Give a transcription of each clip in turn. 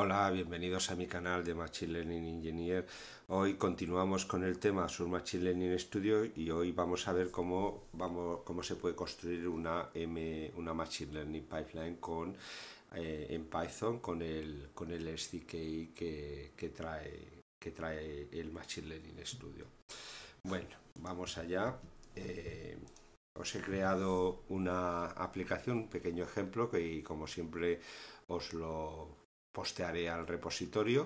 Hola, bienvenidos a mi canal de Machine Learning Engineer. Hoy continuamos con el tema Sur Machine Learning Studio y hoy vamos a ver cómo, vamos, cómo se puede construir una, M, una Machine Learning Pipeline con, eh, en Python con el, con el SDK que, trae, que trae el Machine Learning Studio. Bueno, vamos allá. Eh, os he creado una aplicación, un pequeño ejemplo que como siempre os lo, postearé al repositorio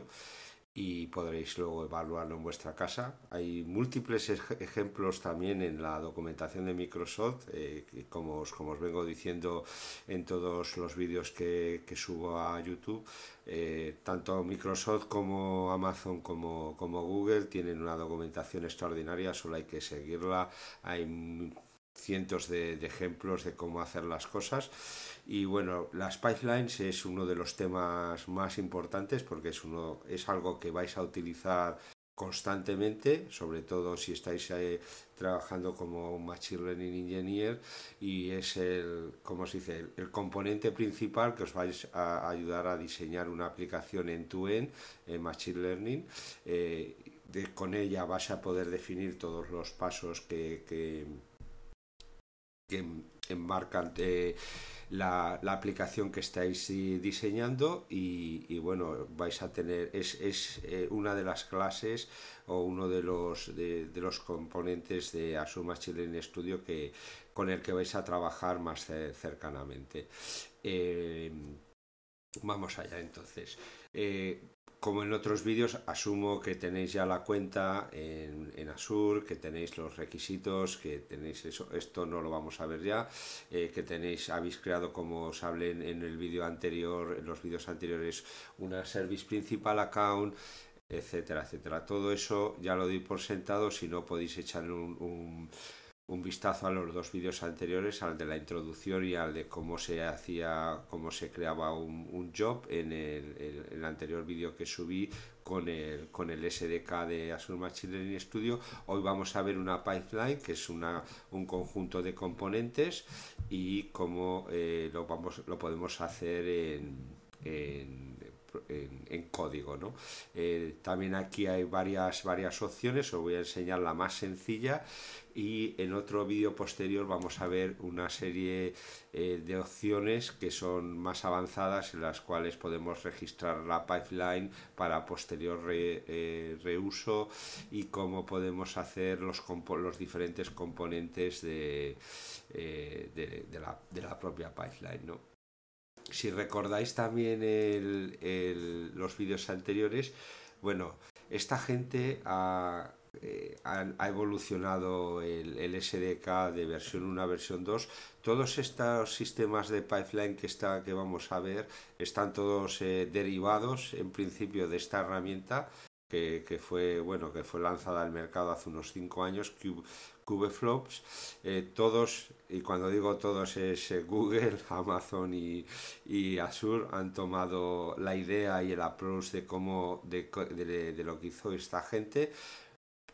y podréis luego evaluarlo en vuestra casa. Hay múltiples ejemplos también en la documentación de Microsoft, eh, como, os, como, os, vengo diciendo en todos los vídeos que, que subo a YouTube. Eh, tanto Microsoft como Amazon como, como Google tienen una documentación extraordinaria, solo hay que seguirla. Hay cientos de ejemplos de cómo hacer las cosas y bueno, las pipelines es uno de los temas más importantes porque es, uno, es algo que vais a utilizar constantemente, sobre todo si estáis eh, trabajando como Machine Learning Engineer y es el, como se dice?, el, componente principal que os vais a ayudar a diseñar una aplicación en tu en Machine Learning. Eh, con ella vas a poder definir todos los pasos que, que, que enmarcan eh, la, aplicación que estáis diseñando y, bueno, vais a tener, es, es eh, una de las clases o uno de los, de, de los componentes de Asuma Children Studio que, con el que vais a trabajar más cercanamente. Eh, vamos allá entonces. Eh, como en otros vídeos, asumo que tenéis ya la cuenta en, en, que tenéis los requisitos, que tenéis eso, esto no lo vamos a ver ya, eh, que tenéis, habéis creado, como os hablé en, el vídeo anterior, en los vídeos anteriores, una Service Principal Account, etcétera, etcétera. Todo eso ya lo doy por sentado, si no podéis echar un un vistazo a los dos vídeos anteriores, al de la introducción y al de cómo se hacía, cómo se creaba un, job en el, anterior vídeo que subí con el, con el SDK de Azure Machine Learning Studio. Hoy vamos a ver una pipeline, que es una, un conjunto de componentes y cómo eh, lo, vamos, lo podemos hacer en en, código. ¿no? Eh, también aquí hay varias, varias opciones, os voy a enseñar la más sencilla y en otro vídeo posterior vamos a ver una serie eh, de opciones que son más avanzadas en las cuales podemos registrar la pipeline para posterior eh, reuso y cómo podemos hacer los, los diferentes componentes de, la, de la propia pipeline. ¿no? si recordáis también los vídeos anteriores, bueno, esta gente ha, eh, evolucionado el, SDK de versión 1 a versión 2. Todos estos sistemas de pipeline que, está, que vamos a ver están todos eh, derivados en principio de esta herramienta que, fue bueno que fue lanzada al mercado hace unos 5 años, Cube, flops eh, todos y cuando digo todos es Google, Amazon y, Azure, han tomado la idea y el approach de cómo de, lo que hizo esta gente.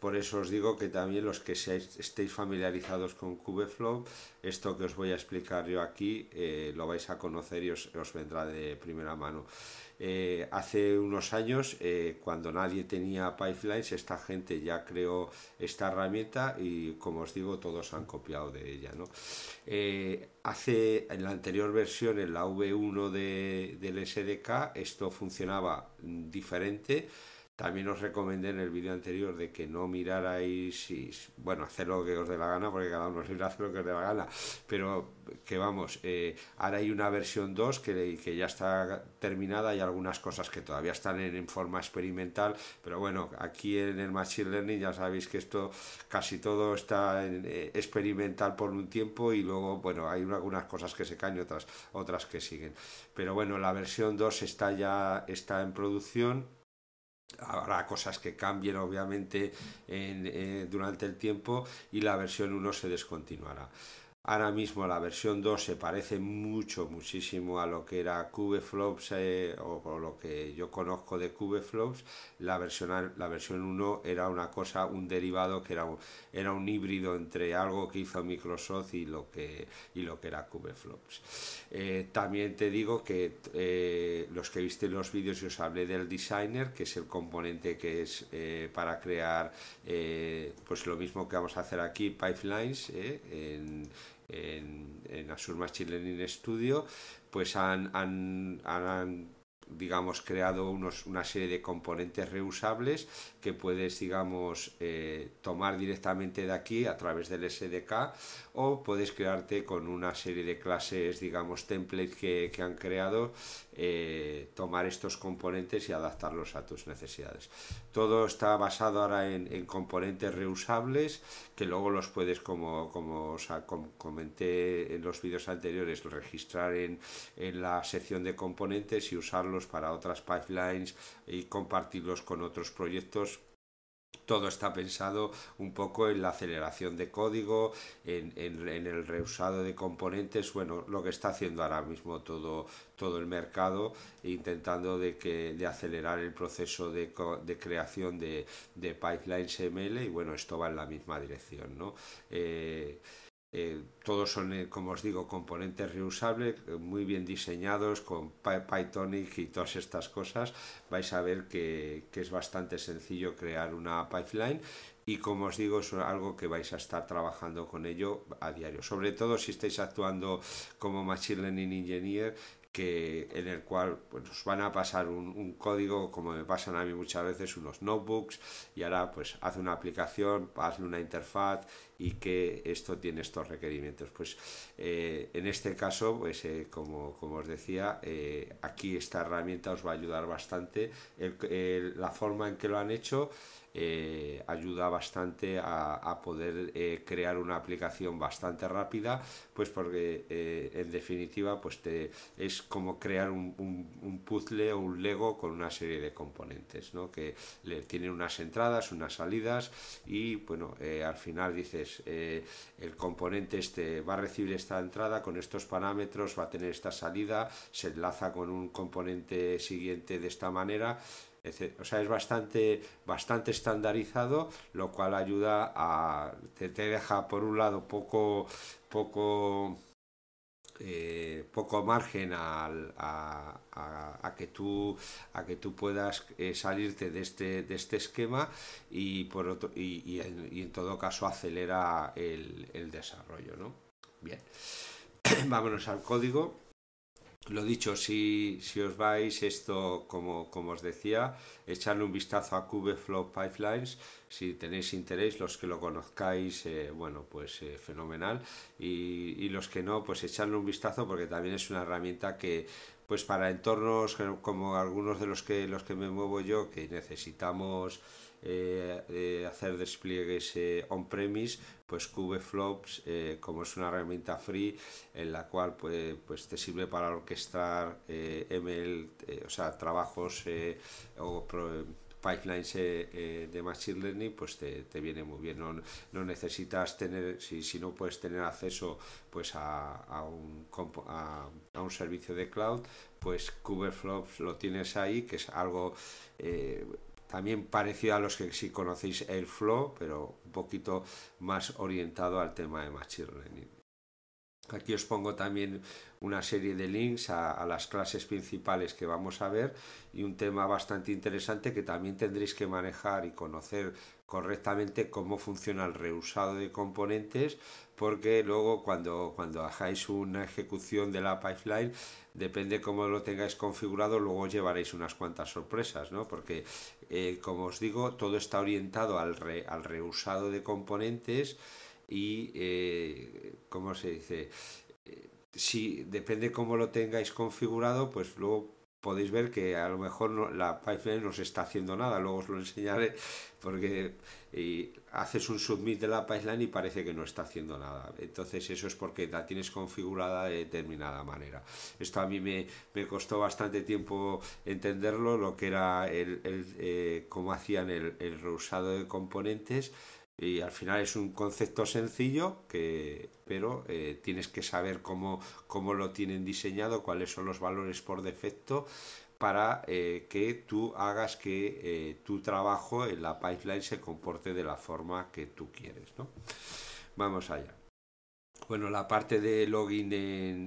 Por eso os digo que también los que estéis familiarizados con Kubeflow, esto que os voy a explicar yo aquí eh, lo vais a conocer y os, os vendrá de primera mano. Eh, hace unos años, eh, cuando nadie tenía pipelines, esta gente ya creó esta herramienta y, como os digo, todos han copiado de ella. Eh, hace, en la anterior versión, en la V1 de, del SDK, esto funcionaba diferente también os recomendé en el vídeo anterior de que no mirarais y, bueno, hacer lo que os dé la gana, porque cada uno es libre hace lo que os dé la gana, pero que vamos, eh, ahora hay una versión 2 que, que ya está terminada y algunas cosas que todavía están en, forma experimental, pero bueno, aquí en el Machine Learning ya sabéis que esto casi todo está eh, experimental por un tiempo y luego, bueno, hay algunas cosas que se caen y otras, otras que siguen. Pero bueno, la versión 2 está ya está en producción Habrá cosas que cambien obviamente eh, durante el tiempo y la versión 1 se descontinuará. Ahora mismo la versión 2 se parece mucho, muchísimo a lo que era CubeFlops eh, o, lo que yo conozco de CubeFlops. La versión, la versión 1 era una cosa, un derivado que era un, era un híbrido entre algo que hizo Microsoft y lo que, y lo que era CubeFlops. Eh, también te digo que eh, los que viste los vídeos yo os hablé del designer, que es el componente que es eh, para crear pues lo mismo que vamos a hacer aquí, pipelines, en, en Asur Machine Learning Studio, pues han, han digamos, creado unos, una serie de componentes reusables puedes, digamos, eh, tomar directamente de aquí a través del SDK o puedes crearte con una serie de clases, digamos, templates que, han creado, eh, tomar estos componentes y adaptarlos a tus necesidades. Todo está basado ahora en, componentes reusables que luego los puedes, como, como os comenté en los vídeos anteriores, registrar en la sección de componentes y usarlos para otras pipelines y compartirlos con otros proyectos todo está pensado un poco en la aceleración de código, en, el reusado de componentes, bueno, lo que está haciendo ahora mismo todo, todo el mercado, intentando de, que, acelerar el proceso de, creación de, pipelines ML y bueno, esto va en la misma dirección, ¿no? Eh, eh, todos son, eh, como os digo, componentes reusables, eh, muy bien diseñados con Pythonic y todas estas cosas. Vais a ver que, que, es bastante sencillo crear una pipeline y como os digo, es algo que vais a estar trabajando con ello a diario. Sobre todo si estáis actuando como Machine Learning Engineer en el cual pues, nos van a pasar un, código, como me pasan a mí muchas veces, unos notebooks, y ahora pues hace una aplicación, hace una interfaz y que esto tiene estos requerimientos. Pues eh, en este caso, pues eh, como, os decía, eh, aquí esta herramienta os va a ayudar bastante. la forma en que lo han hecho eh, ayuda bastante a, poder eh, crear una aplicación bastante rápida, pues porque eh, en definitiva pues te, es como crear un, puzzle o un Lego con una serie de componentes, ¿no? que le, tienen unas entradas, unas salidas y bueno, al final dices, el componente este va a recibir esta entrada con estos parámetros, va a tener esta salida, se enlaza con un componente siguiente de esta manera sea, es bastante, bastante estandarizado, lo cual ayuda a, te, deja por un lado poco, poco, eh, poco margen a, que tú a que tú puedas eh, salirte este, de este esquema y por otro, y, en, todo caso acelera el, desarrollo bien vámonos al código lo dicho, si, os vais esto, como, os decía, echarle un vistazo a Kubeflow Pipelines, si tenéis interés, los que lo conozcáis, eh, bueno, pues eh, fenomenal, y, los que no, pues echarle un vistazo porque también es una herramienta que, pues para entornos como algunos de los que, los que me muevo yo, que necesitamos eh, eh, hacer despliegues eh, on-premise, pues Kubeflops como es una herramienta free en la cual pues, pues te sirve para orquestar ML, o sea, trabajos o pipelines de Machine Learning, pues te, viene muy bien. No, no, necesitas tener, si, si no puedes tener acceso pues a, un, a, un servicio de cloud, pues Kubeflops lo tienes ahí, que es algo también parecido a los que si conocéis el flow, pero un poquito más orientado al tema de Machine Learning. Aquí os pongo también una serie de links a, las clases principales que vamos a ver y un tema bastante interesante que también tendréis que manejar y conocer correctamente cómo funciona el reusado de componentes porque luego cuando, cuando hagáis una ejecución de la pipeline, depende cómo lo tengáis configurado, luego llevaréis unas cuantas sorpresas, ¿no? Porque eh, como os digo, todo está orientado al, al reusado de componentes y, como eh, ¿cómo se dice? Eh, si depende cómo lo tengáis configurado, pues luego podéis ver que a lo mejor la pipeline no se está haciendo nada, luego os lo enseñaré, porque haces un submit de la pipeline y parece que no está haciendo nada. Entonces eso es porque la tienes configurada de determinada manera. Esto a mí me, costó bastante tiempo entenderlo, lo que era el, eh, cómo hacían el, reusado de componentes. Y al final es un concepto sencillo, que, pero eh, tienes que saber cómo, cómo lo tienen diseñado, cuáles son los valores por defecto, para eh, que tú hagas que eh, tu trabajo en la pipeline se comporte de la forma que tú quieres. ¿no? Vamos allá. Bueno, la parte de login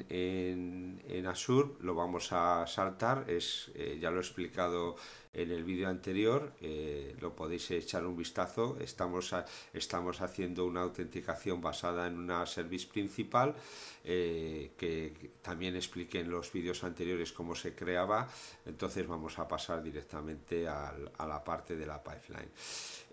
en, Azure lo vamos a saltar, es, eh, ya lo he explicado en el vídeo anterior, lo podéis echar un vistazo, estamos, estamos haciendo una autenticación basada en una service principal eh, que también expliqué en los vídeos anteriores cómo se creaba, entonces vamos a pasar directamente a, la parte de la pipeline.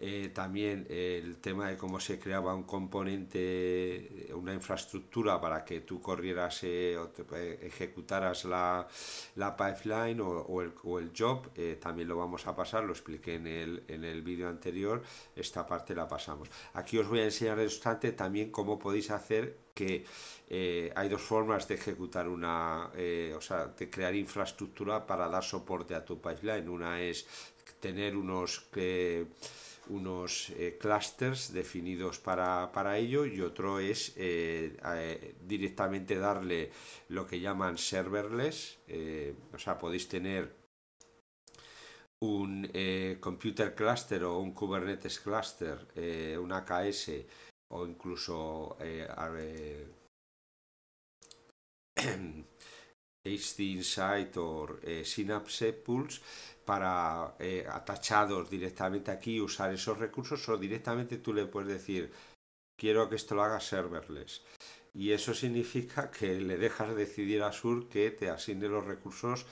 Eh, también el tema de cómo se creaba un componente, una infraestructura para que tú corrieras eh, o ejecutaras la, la pipeline o, el, job, también lo vamos a pasar, lo expliqué en el, vídeo anterior, esta parte la pasamos. Aquí os voy a enseñar el también cómo podéis hacer que eh, hay dos formas de ejecutar una, eh, o sea, de crear infraestructura para dar soporte a tu pipeline. Una es tener unos, que unos eh, clusters definidos para, para, ello y otro es directamente darle lo que llaman serverless. o sea, podéis tener un computer cluster o un Kubernetes cluster, un AKS o incluso eh, eh Insight o eh, Synapse Pulse para eh, atachados directamente aquí usar esos recursos o directamente tú le puedes decir quiero que esto lo haga serverless y eso significa que le dejas decidir a Sur que te asigne los recursos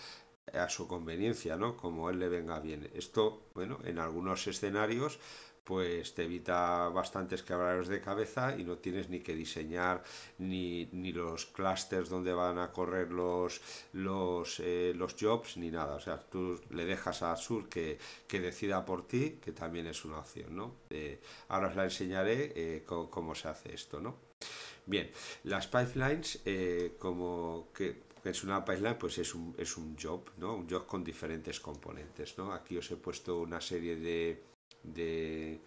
a su conveniencia, ¿no? Como él le venga bien. Esto, bueno, en algunos escenarios pues te evita bastantes quebraderos de cabeza y no tienes ni que diseñar ni, ni los clusters donde van a correr los, los, eh, los, jobs ni nada. O sea, tú le dejas a Azure que, que decida por ti, que también es una opción, ¿no? Eh, ahora os la enseñaré eh, cómo, se hace esto, ¿no? Bien, las pipelines, como que es una pipeline, pues es un, es un job, ¿no? Un job con diferentes componentes, ¿no? Aquí os he puesto una serie de, de,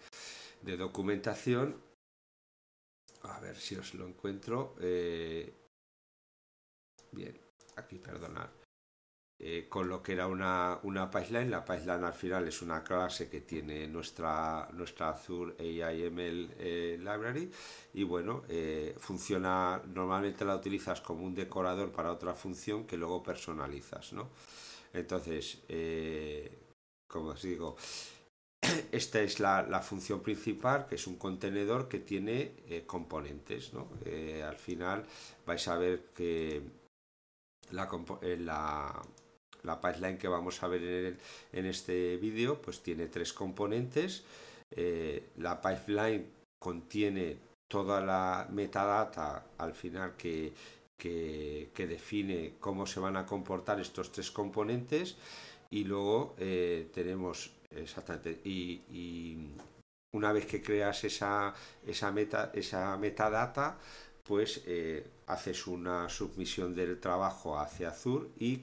documentación. A ver si os lo encuentro. Eh, bien, aquí, perdonad. Eh, con lo que era una, una pipeline. La pipeline al final es una clase que tiene nuestra, nuestra Azure AIML eh, Library y bueno, funciona, normalmente la utilizas como un decorador para otra función que luego personalizas, ¿no? Entonces, como os digo, esta es la, función principal, que es un contenedor que tiene eh, componentes. Eh, al final vais a ver que la, eh, pipeline que vamos a ver en, este vídeo pues tiene tres componentes. la pipeline contiene toda la metadata al final que, define cómo se van a comportar estos tres componentes y luego tenemos Exactamente. Y, una vez que creas esa, esa, meta, esa metadata, pues eh, haces una submisión del trabajo hacia Azure y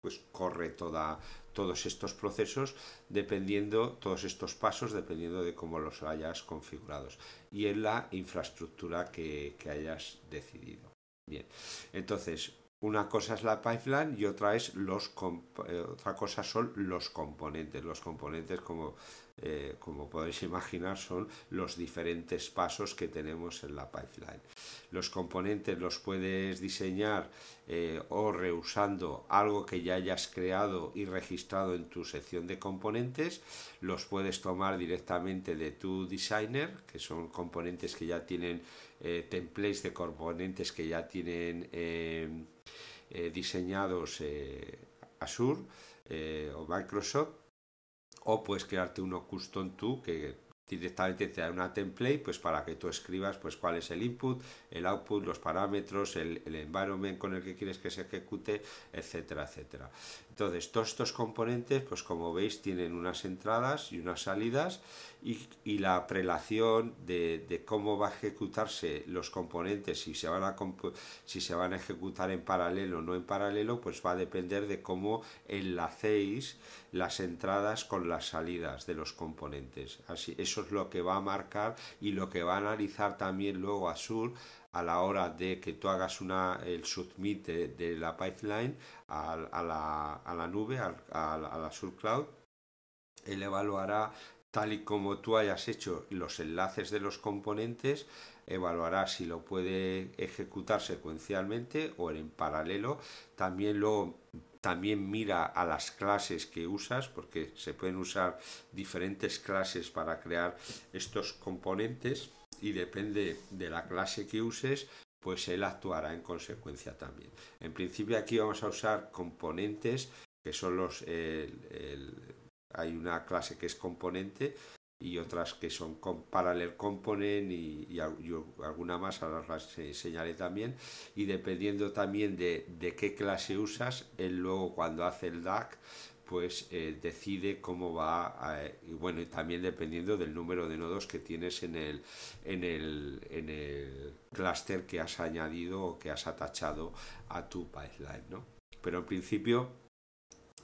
pues corre toda, todos estos procesos dependiendo, todos estos pasos dependiendo de cómo los hayas configurados y en la infraestructura que hayas decidido. Bien, entonces una cosa es la pipeline y otra, es los eh, otra cosa son los componentes. Los componentes, como, eh, como podéis imaginar, son los diferentes pasos que tenemos en la pipeline. Los componentes los puedes diseñar eh, o reusando algo que ya hayas creado y registrado en tu sección de componentes. Los puedes tomar directamente de tu designer, que son componentes que ya tienen templates de componentes que ya tienen eh, diseñados eh, Azure eh, o Microsoft, o puedes crearte uno custom tú que directamente te da una template pues para que tú escribas pues cuál es el input, el output, los parámetros, el, el environment con el que quieres que se ejecute, etcétera, etcétera. Entonces, todos estos componentes, pues como veis, tienen unas entradas y unas salidas y, la prelación de, cómo va a ejecutarse los componentes, si se, van a si se van a ejecutar en paralelo o no en paralelo, pues va a depender de cómo enlacéis las entradas con las salidas de los componentes. Así, eso es lo que va a marcar y lo que va a analizar también luego Azul, a la hora de que tú hagas una, el submit de, la pipeline a, la, nube, a, la Azure Cloud. Él evaluará tal y como tú hayas hecho los enlaces de los componentes, evaluará si lo puede ejecutar secuencialmente o en paralelo. También lo también mira a las clases que usas porque se pueden usar diferentes clases para crear estos componentes y depende de la clase que uses, pues él actuará en consecuencia también. En principio aquí vamos a usar componentes, que son los... hay una clase que es componente y otras que son paralel parallel component y, alguna más, ahora las enseñaré también. Y dependiendo también de, de qué clase usas, él luego cuando hace el DAC pues eh, decide cómo va, y bueno, y también dependiendo del número de nodos que tienes en el, en el, en el clúster que has añadido o que has atachado a tu pipeline, ¿no? Pero en principio,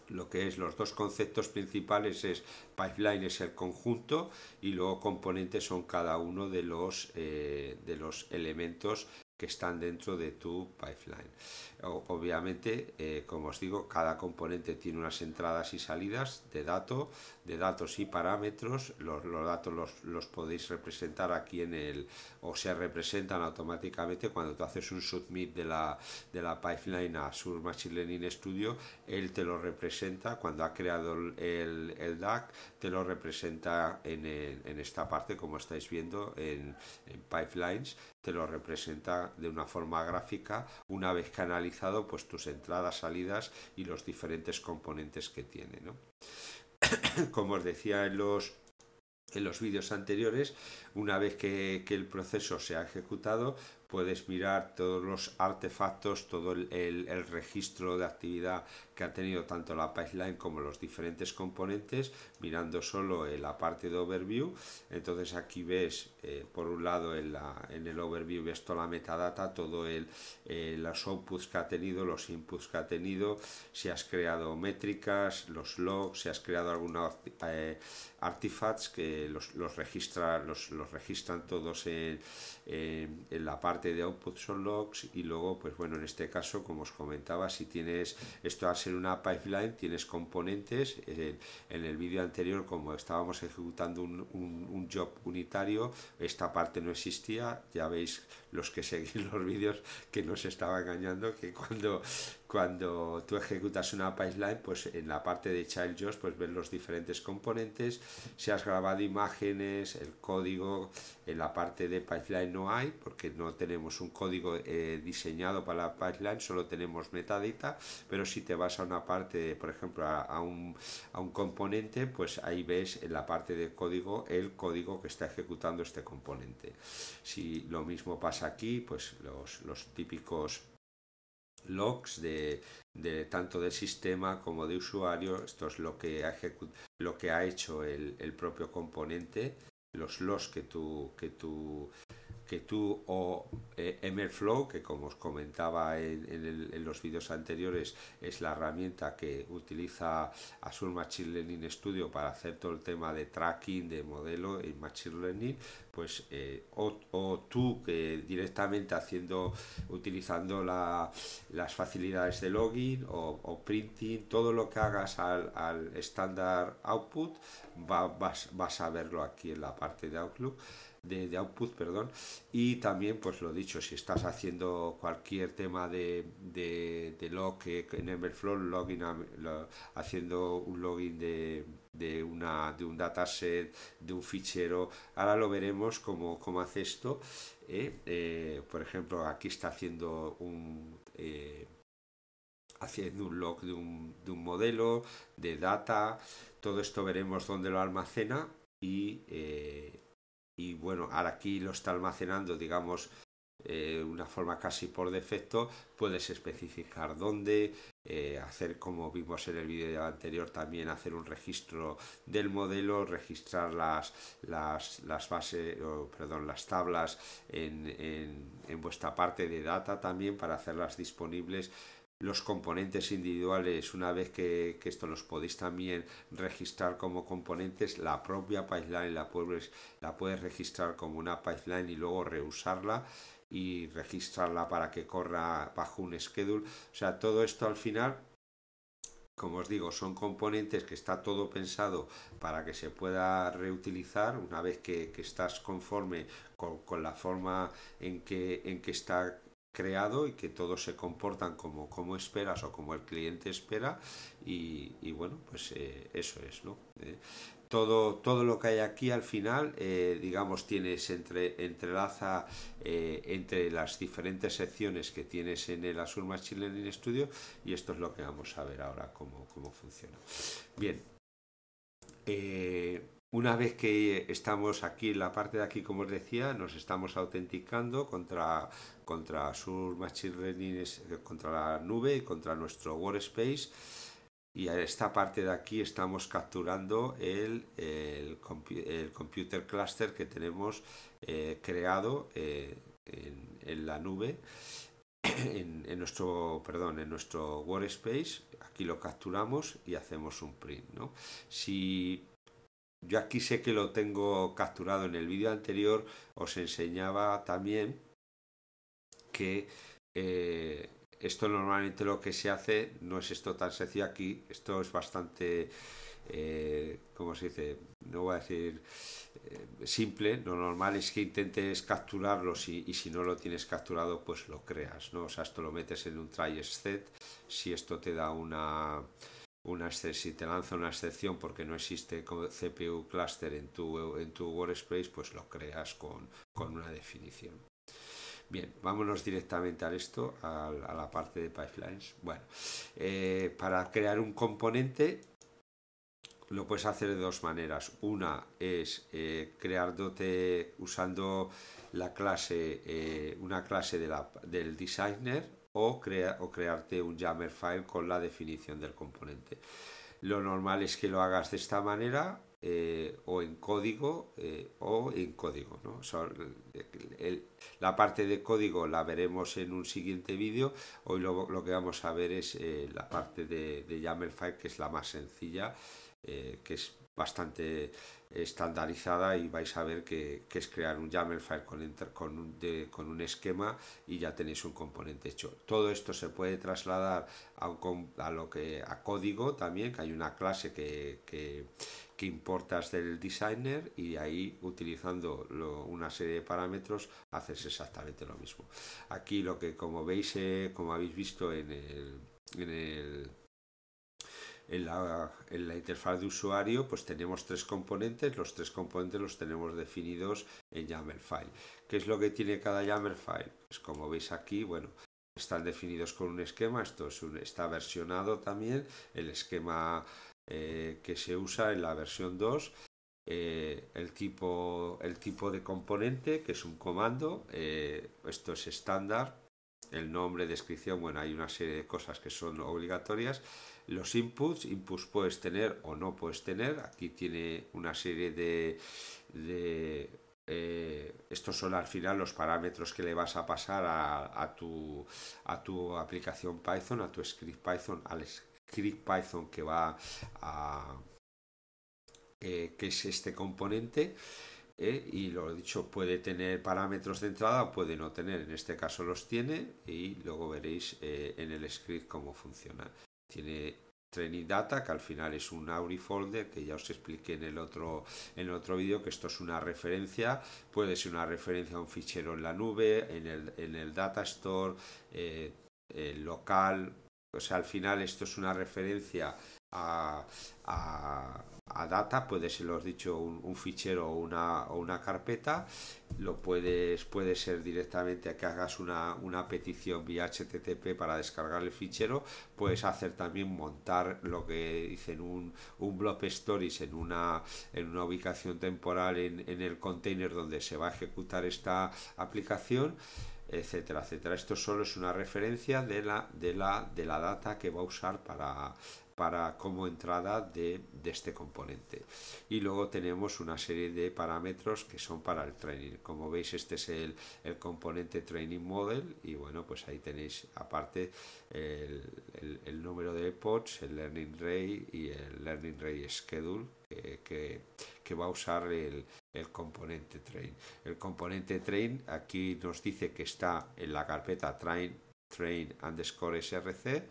lo que es los dos conceptos principales es pipeline es el conjunto y luego componentes son cada uno de los eh, elementos que están dentro de tu pipeline. Obviamente, eh, como os digo, cada componente tiene unas entradas y salidas de dato, de datos y parámetros. Los, datos los, podéis representar aquí en el, o se representan automáticamente cuando tú haces un submit de la, de la pipeline a Sur Machine Learning Studio, él te lo representa cuando ha creado el, el DAC, te lo representa en, esta parte, como estáis viendo en, pipelines, te lo representa de una forma gráfica una vez que pues tus entradas, salidas y los diferentes componentes que tiene. Como os decía en los, vídeos anteriores, una vez que, que, el proceso se ha ejecutado, puedes mirar todos los artefactos, todo el, registro de actividad que ha tenido tanto la pipeline como los diferentes componentes, mirando solo la parte de overview. Entonces aquí ves, eh, por un lado en, el overview ves toda la metadata, todos eh, los outputs que ha tenido, los inputs que ha tenido, si has creado métricas, los logs, si has creado algunos artefacts eh, que los, los, los, registran todos en, en, en la parte de output logs y luego, pues bueno, en este caso, como os comentaba, si tienes esto a ser una pipeline, tienes componentes. En, el vídeo anterior, como estábamos ejecutando un, un, un job unitario, esta parte no existía. Ya veis los que seguís los vídeos, que no se estaba engañando, que cuando, cuando tú ejecutas una pipeline, pues en la parte de Child pues ves los diferentes componentes, si has grabado imágenes, el código, en la parte de pipeline no hay, porque no tenemos un código eh, diseñado para la pipeline, solo tenemos metadata, pero si te vas a una parte, por ejemplo, a, un, a un componente, pues ahí ves en la parte de código el código que está ejecutando este componente. Si lo mismo pasa aquí, pues los, los típicos logs de, de, tanto del sistema como de usuario. Esto es lo que ha, lo que ha hecho el, el propio componente, los logs que tú, que tú que tú o eh, MLflow, que como os comentaba en, los vídeos anteriores, es la herramienta que utiliza Azure Machine Learning Studio para hacer todo el tema de tracking, de modelo en Machine Learning, pues eh, o, tú que directamente haciendo, utilizando las facilidades de login o, printing, todo lo que hagas al estándar output, vas a verlo aquí en la parte de Outlook de, output, perdón, y también, pues lo dicho, si estás haciendo cualquier tema de, de, de log en Emberflow, login, haciendo un login de, de, una, de un dataset, de un fichero, ahora lo veremos cómo, cómo hace esto. ¿eh? Eh, por ejemplo, aquí está haciendo un... Eh, haciendo un log de un, de un modelo, de data, todo esto veremos dónde lo almacena y y bueno, ahora aquí lo está almacenando, digamos, eh, una forma casi por defecto, puedes especificar dónde, eh, hacer como vimos en el vídeo anterior también, hacer un registro del modelo, registrar las, bases, perdón, las tablas en, en vuestra parte de data también para hacerlas disponibles los componentes individuales, una vez que, esto los podéis también registrar como componentes, la propia pipeline la puedes, registrar como una pipeline y luego reusarla y registrarla para que corra bajo un schedule. O sea, todo esto al final, como os digo, son componentes que está todo pensado para que se pueda reutilizar una vez que, estás conforme con, la forma en que está creado y que todos se comportan como, como esperas o como el cliente espera y, bueno pues eh, eso es no eh, todo todo lo que hay aquí al final eh, digamos tienes entre entrelaza entre las diferentes secciones que tienes en el Azure Machine Learning Studio y esto es lo que vamos a ver ahora cómo, cómo funciona bien una vez que estamos aquí en la parte de aquí, como os decía, nos estamos autenticando contra, contra Sur Machine eh, contra la nube y contra nuestro workspace. Y a esta parte de aquí estamos capturando el, el, computer cluster que tenemos eh, creado eh, en, la nube, en, nuestro, perdón, en nuestro workspace. Aquí lo capturamos y hacemos un print. ¿no? Si yo aquí sé que lo tengo capturado en el vídeo anterior, os enseñaba también que eh, esto normalmente lo que se hace, no es esto tan sencillo aquí, esto es bastante, como eh, ¿cómo se dice? No voy a decir eh, simple, lo normal es que intentes capturarlo y si no lo tienes capturado, pues lo creas, ¿no? O sea, esto lo metes en un try set, si esto te da una si te lanza una excepción porque no existe CPU cluster en tu, en tu workspace, pues lo creas con, una definición. Bien, vámonos directamente a esto, a, la parte de pipelines. Bueno, eh, para crear un componente lo puedes hacer de dos maneras. Una es eh, creándote usando la clase, eh, una clase de la, del designer o, o crearte un Jammer file con la definición del componente. Lo normal es que lo hagas de esta manera eh, o en código eh, o en código. la parte de código la veremos en un siguiente vídeo. Hoy lo, que vamos a ver es eh, la parte de, de YAML file, que es la más sencilla, que es bastante estandarizada y vais a ver que, es crear un YAML file con, enter con, un, con, un, esquema y ya tenéis un componente hecho. Todo esto se puede trasladar a, a lo que, a código también, que hay una clase que, importas del designer y ahí utilizando una serie de parámetros haces exactamente lo mismo. Aquí lo que como veis, eh, como habéis visto en en el en la, interfaz de usuario pues tenemos tres componentes, los tres componentes los tenemos definidos en YAML file. ¿Qué es lo que tiene cada YAML file? Pues como veis aquí, bueno, están definidos con un esquema, esto está versionado también, el esquema eh, que se usa en la versión 2, eh, el, tipo, el tipo de componente, que es un comando, eh, esto es estándar, el nombre, descripción, bueno, hay una serie de cosas que son obligatorias, los inputs, inputs puedes tener o no puedes tener, aquí tiene una serie de, de eh, estos son al final los parámetros que le vas a pasar a, a, tu, a tu aplicación Python, a tu script Python, al script Python que va a... que es este componente. Eh, y lo dicho, puede tener parámetros de entrada o puede no tener, en este caso los tiene y luego veréis eh, en el script cómo funciona. Tiene Training Data, que al final es un Auri folder, que ya os expliqué en el otro, en otro vídeo, que esto es una referencia, puede ser una referencia a un fichero en la nube, en el, en el data store, eh, local, o sea, al final esto es una referencia a a data, puede ser, lo has dicho, un, fichero o una, carpeta, lo puedes, puede ser directamente a que hagas una, petición vía HTTP para descargar el fichero, puedes hacer también montar lo que dicen un, un blob stories en una, en una ubicación temporal en, en el container donde se va a ejecutar esta aplicación etcétera, etcétera. Esto solo es una referencia de la, de la, de la data que va a usar para para, como entrada de, este componente. Y luego tenemos una serie de parámetros que son para el training. Como veis, este es el, componente training model y bueno, pues ahí tenéis aparte el, número de pods, el learning rate y el learning rate schedule que, va a usar el, el componente train. El componente train aquí nos dice que está en la carpeta train train underscore src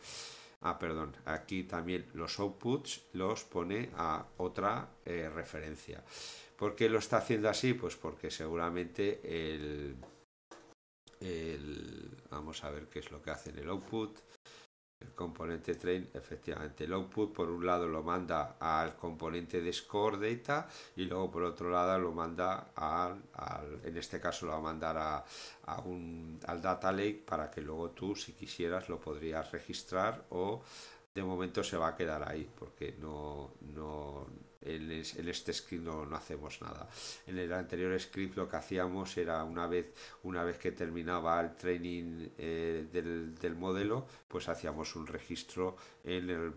Ah, perdón, aquí también los outputs los pone a otra eh, referencia. ¿Por qué lo está haciendo así? Pues porque seguramente el, el... Vamos a ver qué es lo que hace en el output componente train, efectivamente. El output por un lado lo manda al componente de score data y luego por otro lado lo manda al, al en este caso lo va a mandar a, a un, al data lake para que luego tú si quisieras lo podrías registrar o de momento se va a quedar ahí porque no, no en, este script no, no, hacemos nada. En el anterior script lo que hacíamos era una vez, una vez que terminaba el training eh, del, modelo, pues hacíamos un registro en el,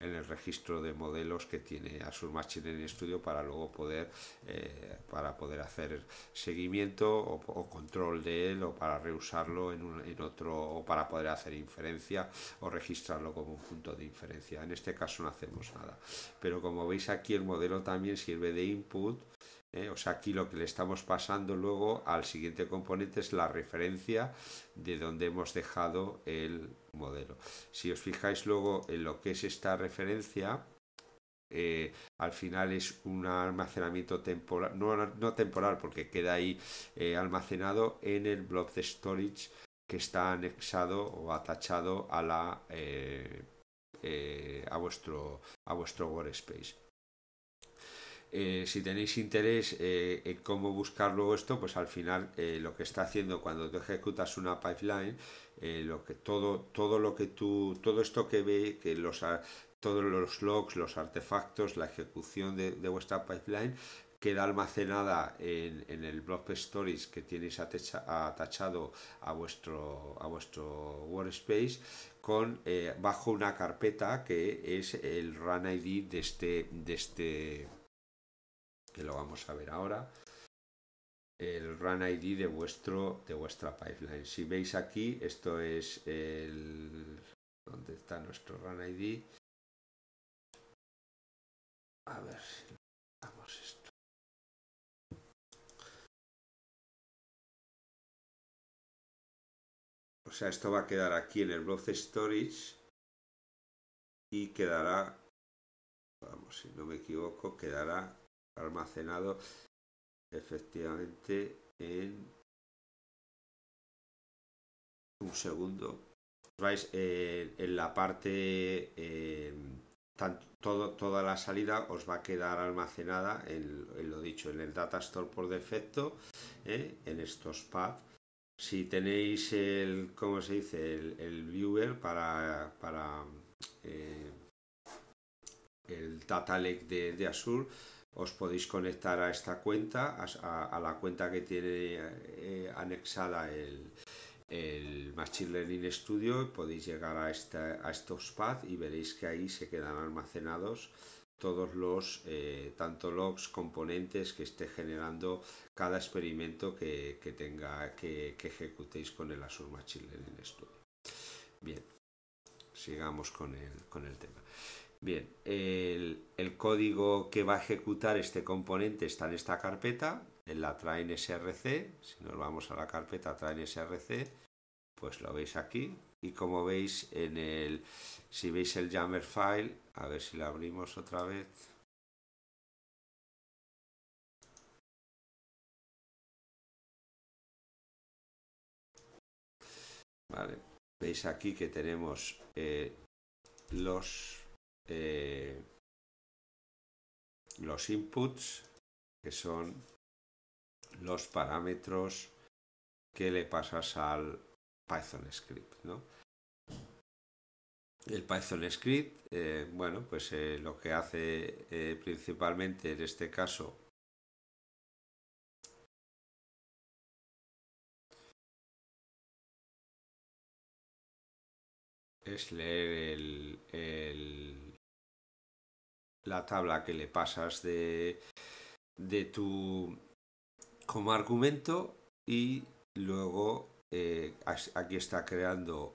en el registro de modelos que tiene Azure Machine Learning Studio para luego poder, eh, para poder hacer seguimiento o, control de él o para reusarlo en, otro o para poder hacer inferencia o registrarlo como un punto de inferencia. En este caso no hacemos nada. Pero como veis aquí el modelo también sirve de input. Eh, o sea, aquí lo que le estamos pasando luego al siguiente componente es la referencia de donde hemos dejado el, modelo. Si os fijáis luego en lo que es esta referencia, eh, al final es un almacenamiento temporal, no, temporal, porque queda ahí eh, almacenado en el block de storage que está anexado o atachado a la eh, a vuestro a vuestro workspace. si tenéis interés en cómo buscar luego esto, pues al final lo que está haciendo cuando tú ejecutas una pipeline eh, lo que todo todo lo que tú todo esto que ve que los ah, todos los logs los artefactos la ejecución de, vuestra pipeline queda almacenada en, en, el blog stories que tenéis atachado a vuestro a vuestro workspace con eh, bajo una carpeta que es el run id de este de este que lo vamos a ver ahora el run ID de, vuestro, de vuestra pipeline. Si veis aquí, esto es el... donde está nuestro run ID? A ver si esto. O sea, esto va a quedar aquí en el block storage y quedará, vamos, si no me equivoco, quedará almacenado efectivamente en un segundo vais eh, en la parte eh, todo, toda la salida os va a quedar almacenada en, lo dicho en el data store por defecto eh, en estos paths si tenéis el como se dice el, viewer para para el data lake de, azul os podéis conectar a esta cuenta, a, la cuenta que tiene eh, anexada el, Machine Learning Studio, podéis llegar a, esta, a estos paths y veréis que ahí se quedan almacenados todos los, eh, tanto logs, componentes que esté generando cada experimento que, tenga, que, ejecutéis con el Azure Machine Learning Studio. Bien, sigamos con el tema. Bien, el, código que va a ejecutar este componente está en esta carpeta, en la train src, si nos vamos a la carpeta train src, pues lo veis aquí, y como veis en el, si veis el jammer file, a ver si lo abrimos otra vez, Vale. Veis aquí que tenemos eh, los eh, los inputs, que son los parámetros que le pasas al Python script. El Python script, eh, bueno, pues eh, lo que hace principalmente en este caso es leer el la tabla que le pasas de, tu como argumento y luego eh, aquí está creando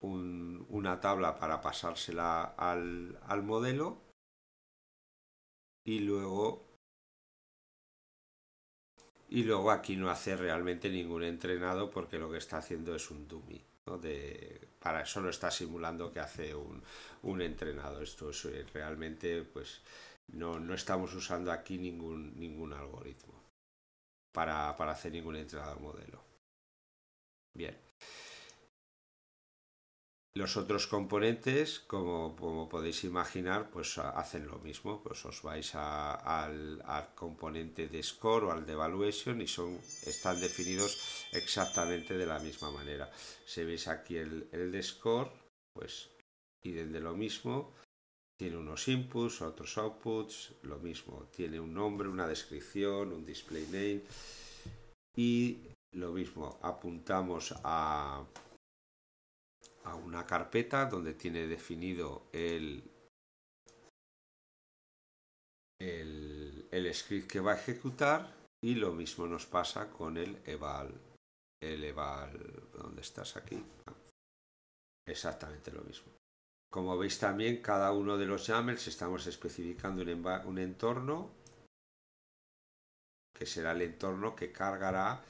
una tabla para pasársela al, al modelo y luego y luego aquí no hace realmente ningún entrenado porque lo que está haciendo es un dummy de, para eso no está simulando que hace un, un entrenado. Esto es eh, realmente, pues no, no estamos usando aquí ningún, ningún algoritmo para, para hacer ningún entrenado modelo. Bien. Los otros componentes, como, podéis imaginar, pues hacen lo mismo, pues os vais al, componente de score o al de evaluation y son, están definidos exactamente de la misma manera. Si veis aquí el, de score, pues y desde lo mismo, tiene unos inputs, otros outputs, lo mismo, tiene un nombre, una descripción, un display name y lo mismo, apuntamos a a una carpeta donde tiene definido el, el, script que va a ejecutar y lo mismo nos pasa con el eval. El eval, ¿dónde estás aquí? exactamente lo mismo. Como veis también, cada uno de los YAMLs estamos especificando un entorno, que será el entorno que cargará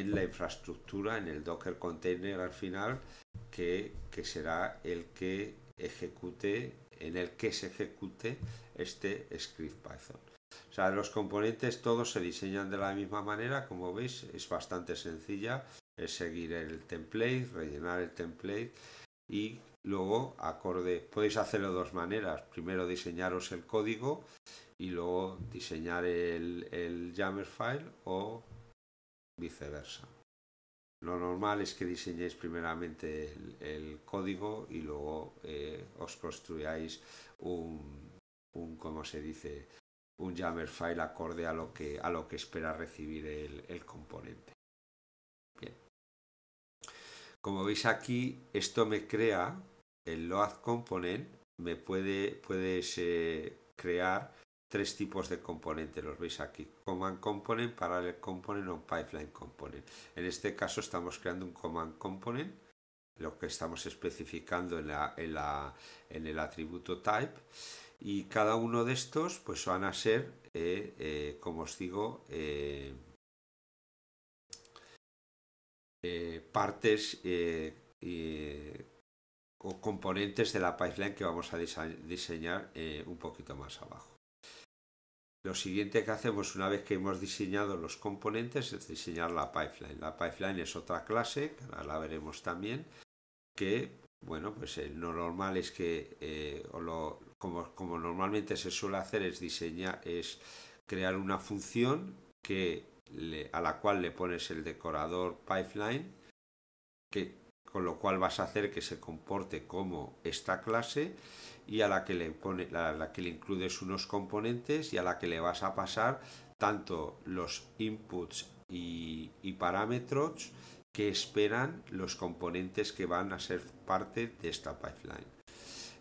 en la infraestructura, en el Docker Container al final, que, será el que ejecute, en el que se ejecute este script Python. O sea, los componentes todos se diseñan de la misma manera, como veis, es bastante sencilla. Es seguir el template, rellenar el template y luego acorde. Podéis hacerlo de dos maneras. Primero diseñaros el código y luego diseñar el, el Jammer file o viceversa. Lo normal es que diseñéis primeramente el, código y luego eh, os construyáis un, un, ¿cómo se dice? Un jammer file acorde a lo que, a lo que espera recibir el, componente. Bien. Como veis aquí, esto me crea el load component, me puede, puedes eh, crear tres tipos de componentes, los veis aquí, command component, parallel component o pipeline component. En este caso estamos creando un command component, lo que estamos especificando en, el atributo type y cada uno de estos pues van a ser, eh, eh, como os digo, eh, partes o componentes de la pipeline que vamos a diseñar un poquito más abajo. Lo siguiente que hacemos pues, una vez que hemos diseñado los componentes es diseñar la pipeline. La pipeline es otra clase, ahora la veremos también, que, bueno, pues eh, lo normal es que, eh, como, normalmente se suele hacer, es diseñar, es crear una función a la cual le pones el decorador pipeline, con lo cual vas a hacer que se comporte como esta clase y a la que le pone, a la que le incluyes unos componentes y a la que le vas a pasar tanto los inputs y, parámetros que esperan los componentes que van a ser parte de esta pipeline.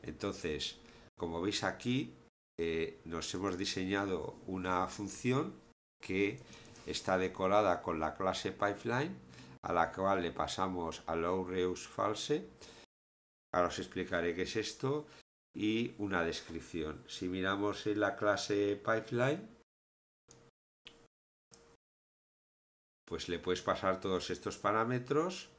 Entonces, como veis aquí, eh, nos hemos diseñado una función que está decorada con la clase pipeline a la cual le pasamos a reuse false. Ahora os explicaré qué es esto y una descripción. Si miramos en la clase pipeline, pues le puedes pasar todos estos parámetros,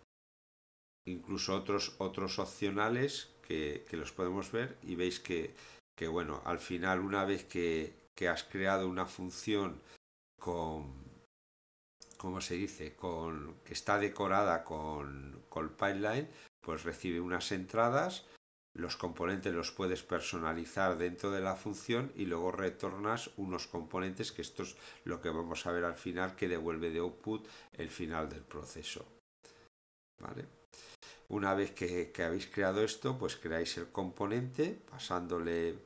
incluso otros, otros opcionales que, los podemos ver y veis que, bueno, al final una vez que, has creado una función con, cómo se dice, con, que está decorada con, con pipeline, pues recibe unas entradas los componentes los puedes personalizar dentro de la función y luego retornas unos componentes que esto es lo que vamos a ver al final que devuelve de output el final del proceso. ¿Vale? Una vez que, que habéis creado esto, pues creáis el componente pasándole,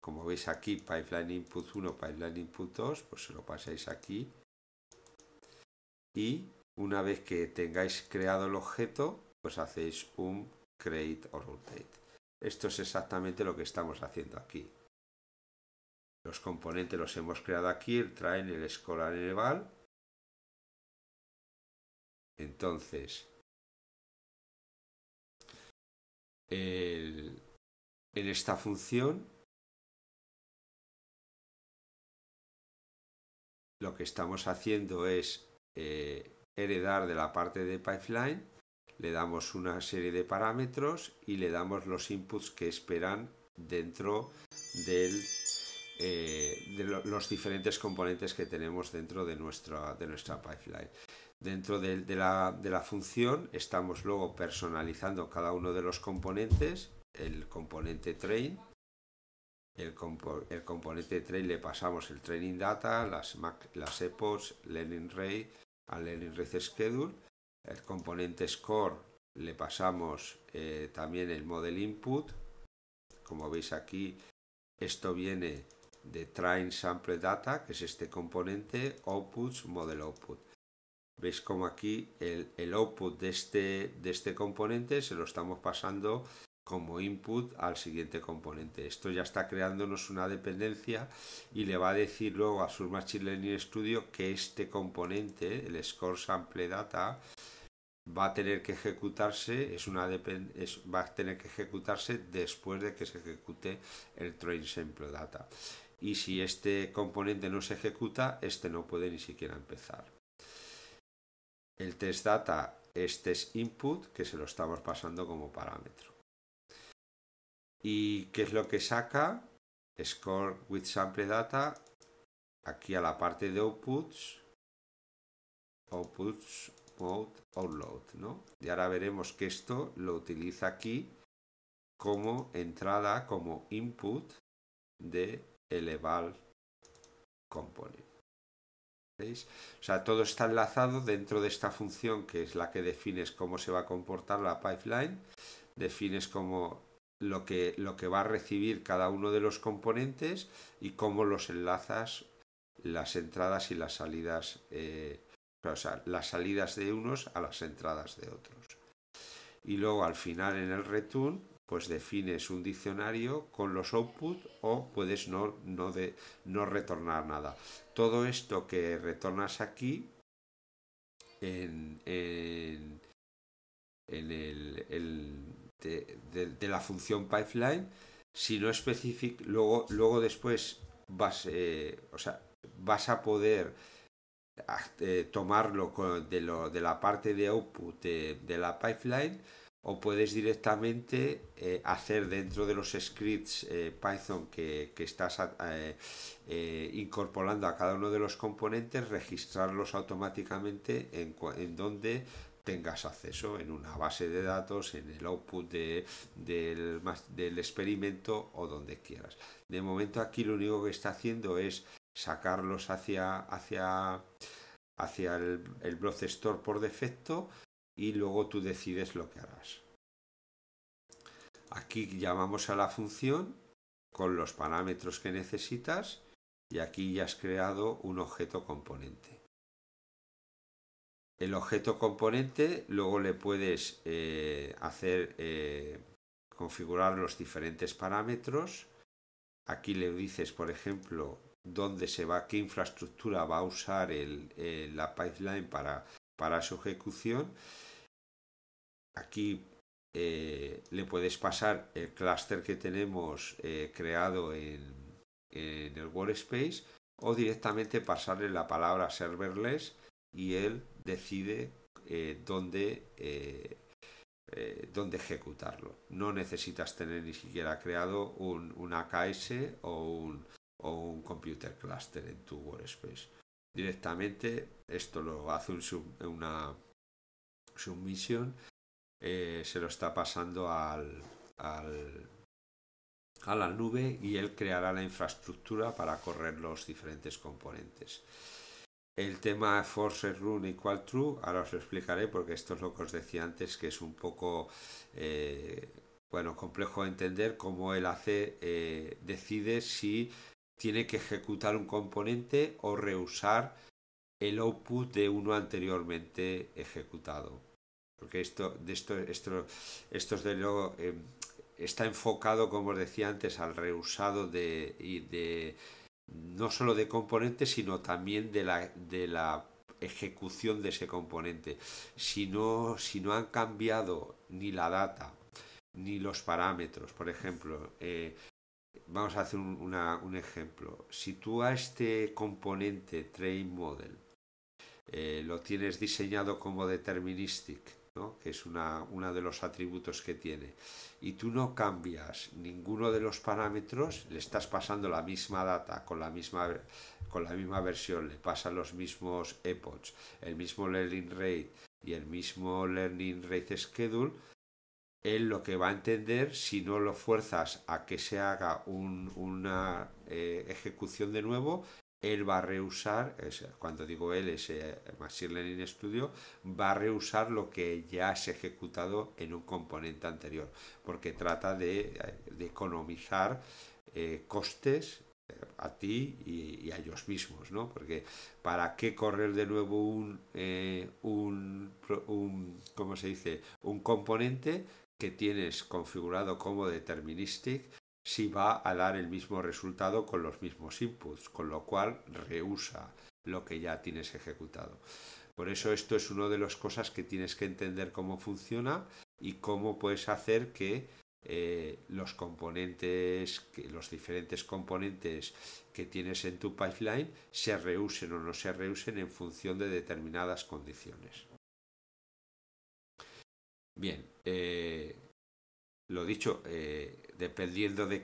como veis aquí, pipeline input 1, pipeline input 2, pues se lo pasáis aquí. Y una vez que tengáis creado el objeto, pues hacéis un create or rotate. Esto es exactamente lo que estamos haciendo aquí. Los componentes los hemos creado aquí, traen el escolar Eval. Entonces, en esta función, lo que estamos haciendo es eh, heredar de la parte de pipeline le damos una serie de parámetros y le damos los inputs que esperan dentro eh, de los diferentes componentes que tenemos dentro de nuestra, pipeline. Dentro de, la, función estamos luego personalizando cada uno de los componentes, el componente train, el, componente train le pasamos el training data, las, epos, las learning rate, al learning rate schedule el componente score le pasamos eh, también el model input. Como veis aquí, esto viene de train sample data, que es este componente, outputs, model output. Veis como aquí el, output este, de este componente se lo estamos pasando como input al siguiente componente. Esto ya está creándonos una dependencia y le va a decir luego a su Learning Studio que este componente, el score sample data, va a tener que ejecutarse, es una va a tener que ejecutarse después de que se ejecute el train sample data. Y si este componente no se ejecuta, este no puede ni siquiera empezar. El test data, este es input que se lo estamos pasando como parámetro. ¿Y qué es lo que saca? Score with sample data. Aquí a la parte de outputs. Outputs, mode outload, ¿no? Y ahora veremos que esto lo utiliza aquí como entrada, como input de eval component. ¿Veis? O sea, todo está enlazado dentro de esta función que es la que defines cómo se va a comportar la pipeline, defines cómo lo que, va a recibir cada uno de los componentes y cómo los enlazas las entradas y las salidas, eh, o sea, las salidas de unos a las entradas de otros. Y luego al final en el return, pues defines un diccionario con los output o puedes no, no, de, no retornar nada. Todo esto que retornas aquí en, el este, de, la función pipeline, si no especific, luego, luego después vas, eh, o sea, vas a poder eh, tomarlo de, lo, de la parte de output de, la pipeline o puedes directamente eh, hacer dentro de los scripts Python que, estás incorporando a cada uno de los componentes, registrarlos automáticamente en, en donde tengas acceso en una base de datos, en el output del, experimento o donde quieras. De momento aquí lo único que está haciendo es sacarlos hacia, hacia, el, el Store por defecto y luego tú decides lo que harás. Aquí llamamos a la función con los parámetros que necesitas y aquí ya has creado un objeto componente el objeto componente, luego le puedes eh, hacer eh, configurar los diferentes parámetros. Aquí le dices, por ejemplo, dónde se va, qué infraestructura va a usar eh, la pipeline para, para su ejecución. Aquí le puedes pasar el clúster que tenemos creado en, en el workspace o directamente pasarle la palabra serverless y él decide eh, dónde, eh, eh, dónde, ejecutarlo. No necesitas tener ni siquiera creado un, AKS o un, o un computer cluster en tu workspace. Directamente esto lo hace una submisión, se lo está pasando al, a la nube y él creará la infraestructura para correr los diferentes componentes. El tema Force Run Equal True, ahora os lo explicaré porque esto es lo que os decía antes, que es un poco eh, bueno, complejo de entender cómo el AC eh, decide si tiene que ejecutar un componente o reusar el output de uno anteriormente ejecutado. Porque esto, de esto, esto, de lo, eh, está enfocado, como os decía antes, al reusado de, y de no solo de componente, sino también de la, ejecución de ese componente. Si no, han cambiado ni la data, ni los parámetros, por ejemplo, eh, vamos a hacer un, ejemplo. Si tú a este componente train model eh, lo tienes diseñado como deterministic que es uno una de los atributos que tiene, y tú no cambias ninguno de los parámetros, le estás pasando la misma data con la misma, con la misma versión, le pasan los mismos epochs, el mismo learning rate y el mismo learning rate schedule, él lo que va a entender, si no lo fuerzas a que se haga una eh, ejecución de nuevo, él va a reusar, cuando digo él es eh, Machine Learning Studio, va a reusar lo que ya has ejecutado en un componente anterior, porque trata de, eh, economizar eh, costes a ti y, a ellos mismos, ¿no? Porque ¿para qué correr de nuevo un, un, se dice? Un componente que tienes configurado como deterministic si va a dar el mismo resultado con los mismos inputs, con lo cual reusa lo que ya tienes ejecutado. Por eso esto es una de las cosas que tienes que entender cómo funciona y cómo puedes hacer que eh, los componentes, los diferentes componentes que tienes en tu pipeline se reusen o no se reusen en función de determinadas condiciones. Bien, eh, lo dicho, eh, dependiendo de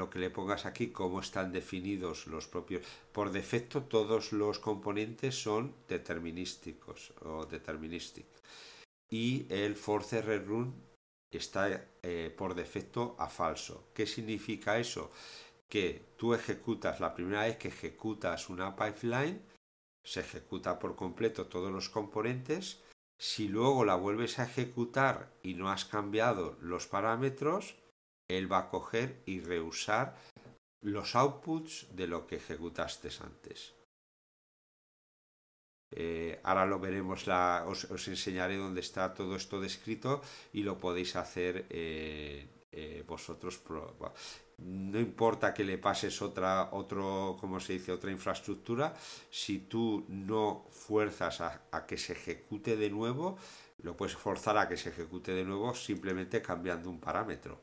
lo que le pongas aquí cómo están definidos los propios por defecto todos los componentes son determinísticos o deterministic y el force rerun está eh, por defecto a falso qué significa eso que tú ejecutas la primera vez que ejecutas una pipeline se ejecuta por completo todos los componentes si luego la vuelves a ejecutar y no has cambiado los parámetros él va a coger y reusar los outputs de lo que ejecutaste antes. Eh, ahora lo veremos, os, enseñaré dónde está todo esto descrito y lo podéis hacer eh, eh, vosotros. No importa que le pases otra, se dice, otra infraestructura, si tú no fuerzas a que se ejecute de nuevo, lo puedes forzar a que se ejecute de nuevo simplemente cambiando un parámetro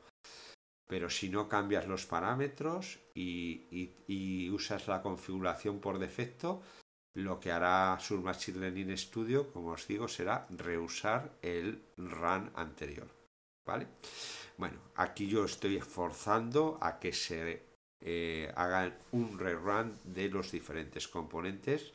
pero si no cambias los parámetros y, usas la configuración por defecto, lo que hará Sur Machine Studio, como os digo, será reusar el run anterior. ¿Vale? Bueno, aquí yo estoy esforzando a que se haga eh, hagan un rerun de los diferentes componentes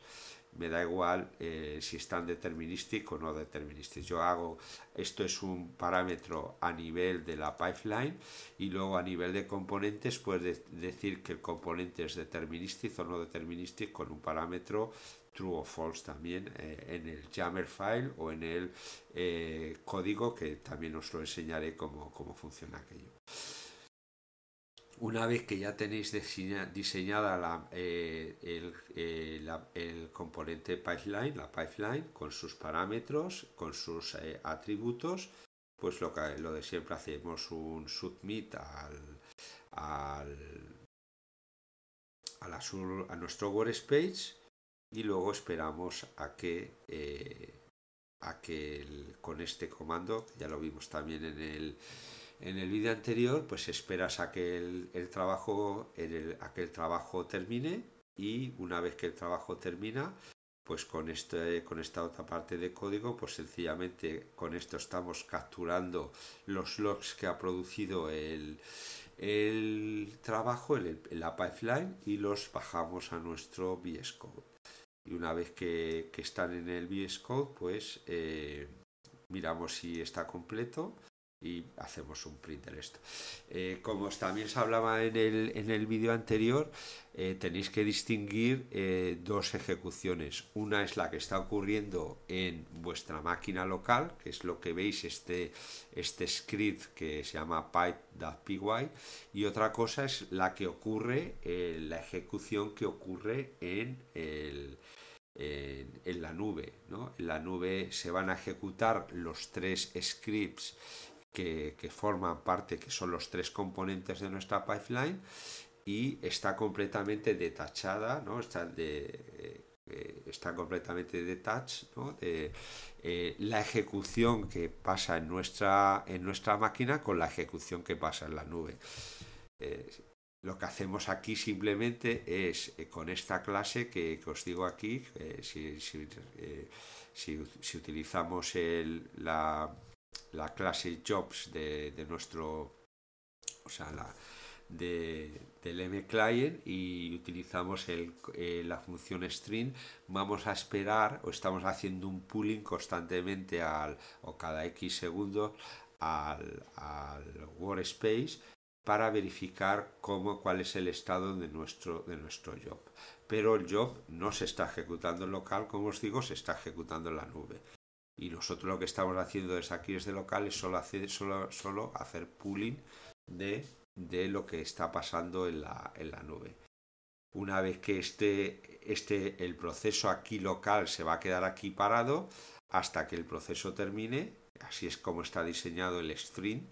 me da igual eh, si están determinísticos o no determinísticos. Yo hago, esto es un parámetro a nivel de la pipeline y luego a nivel de componentes puedes decir que el componente es determinístico o no determinístico con un parámetro true o false también eh, en el Jammer file o en el eh, código que también os lo enseñaré cómo funciona aquello una vez que ya tenéis diseñada eh, eh, el, componente pipeline, la pipeline, con sus parámetros, con sus eh, atributos, pues lo, que, lo de siempre hacemos un submit al, al, a, nuestro workspace y luego esperamos a que, a que con este comando, ya lo vimos también en el en el vídeo anterior, pues esperas a que el, trabajo, trabajo termine y una vez que el trabajo termina, pues este, con, esta otra parte de código, pues sencillamente con esto estamos capturando los logs que ha producido el, trabajo en, la pipeline y los bajamos a nuestro VS Code. Y una vez que, están en el VS Code, pues eh, miramos si está completo y hacemos un print de esto. Eh, como también se hablaba en el, vídeo anterior, eh, tenéis que distinguir eh, dos ejecuciones. Una es la que está ocurriendo en vuestra máquina local, que es lo que veis este, este script que se llama pipe.py, y otra cosa es la que ocurre, la ejecución que ocurre en la nube. En la nube se van a ejecutar los tres scripts que, forman parte, que son los tres componentes de nuestra pipeline y está completamente detachada, ¿no? Está de, eh, completamente detached de eh, la ejecución que pasa en nuestra, en nuestra máquina con la ejecución que pasa en la nube. Eh, lo que hacemos aquí simplemente es con esta clase que, os digo aquí, si, si, utilizamos el, la, la clase jobs de, nuestro, o sea, la, de, del client y utilizamos el, eh, la función string, vamos a esperar o estamos haciendo un pooling constantemente al, o cada x segundos al, workspace para verificar cómo, cuál es el estado de nuestro, de nuestro job. Pero el job no se está ejecutando en local, como os digo, se está ejecutando en la nube. Y nosotros lo que estamos haciendo desde aquí, desde local, es solo hacer, solo, solo hacer pooling de, de lo que está pasando en la, nube. Una vez que esté este, el proceso aquí local se va a quedar aquí parado hasta que el proceso termine, así es como está diseñado el string,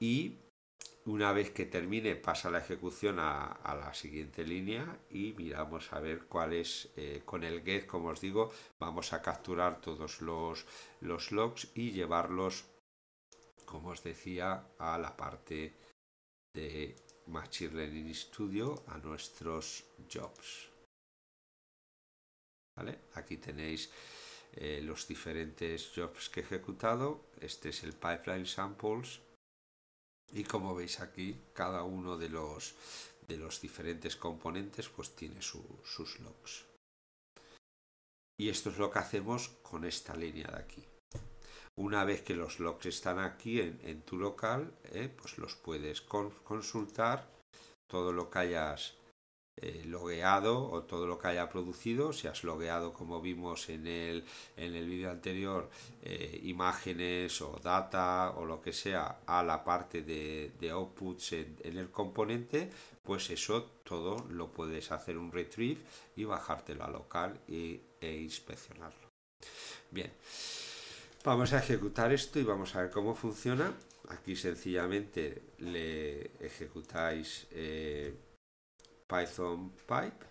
y una vez que termine pasa la ejecución a, la siguiente línea y miramos a ver cuál es, eh, con el get, como os digo, vamos a capturar todos los, logs y llevarlos, como os decía, a la parte de Machine Learning Studio, a nuestros jobs. Aquí tenéis eh, los diferentes jobs que he ejecutado. Este es el Pipeline Samples y como veis aquí, cada uno de los, de los diferentes componentes pues tiene sus logs. Y esto es lo que hacemos con esta línea de aquí. Una vez que los logs están aquí en, tu local, eh, pues los puedes consultar, todo lo que hayas eh, logueado o todo lo que haya producido, si has logueado como vimos en el, en el vídeo anterior eh, imágenes o data o lo que sea a la parte de, outputs en, el componente, pues eso todo lo puedes hacer un retrieve y bajártelo a local e inspeccionarlo. Bien, vamos a ejecutar esto y vamos a ver cómo funciona. Aquí sencillamente le ejecutáis... Eh, Python pipe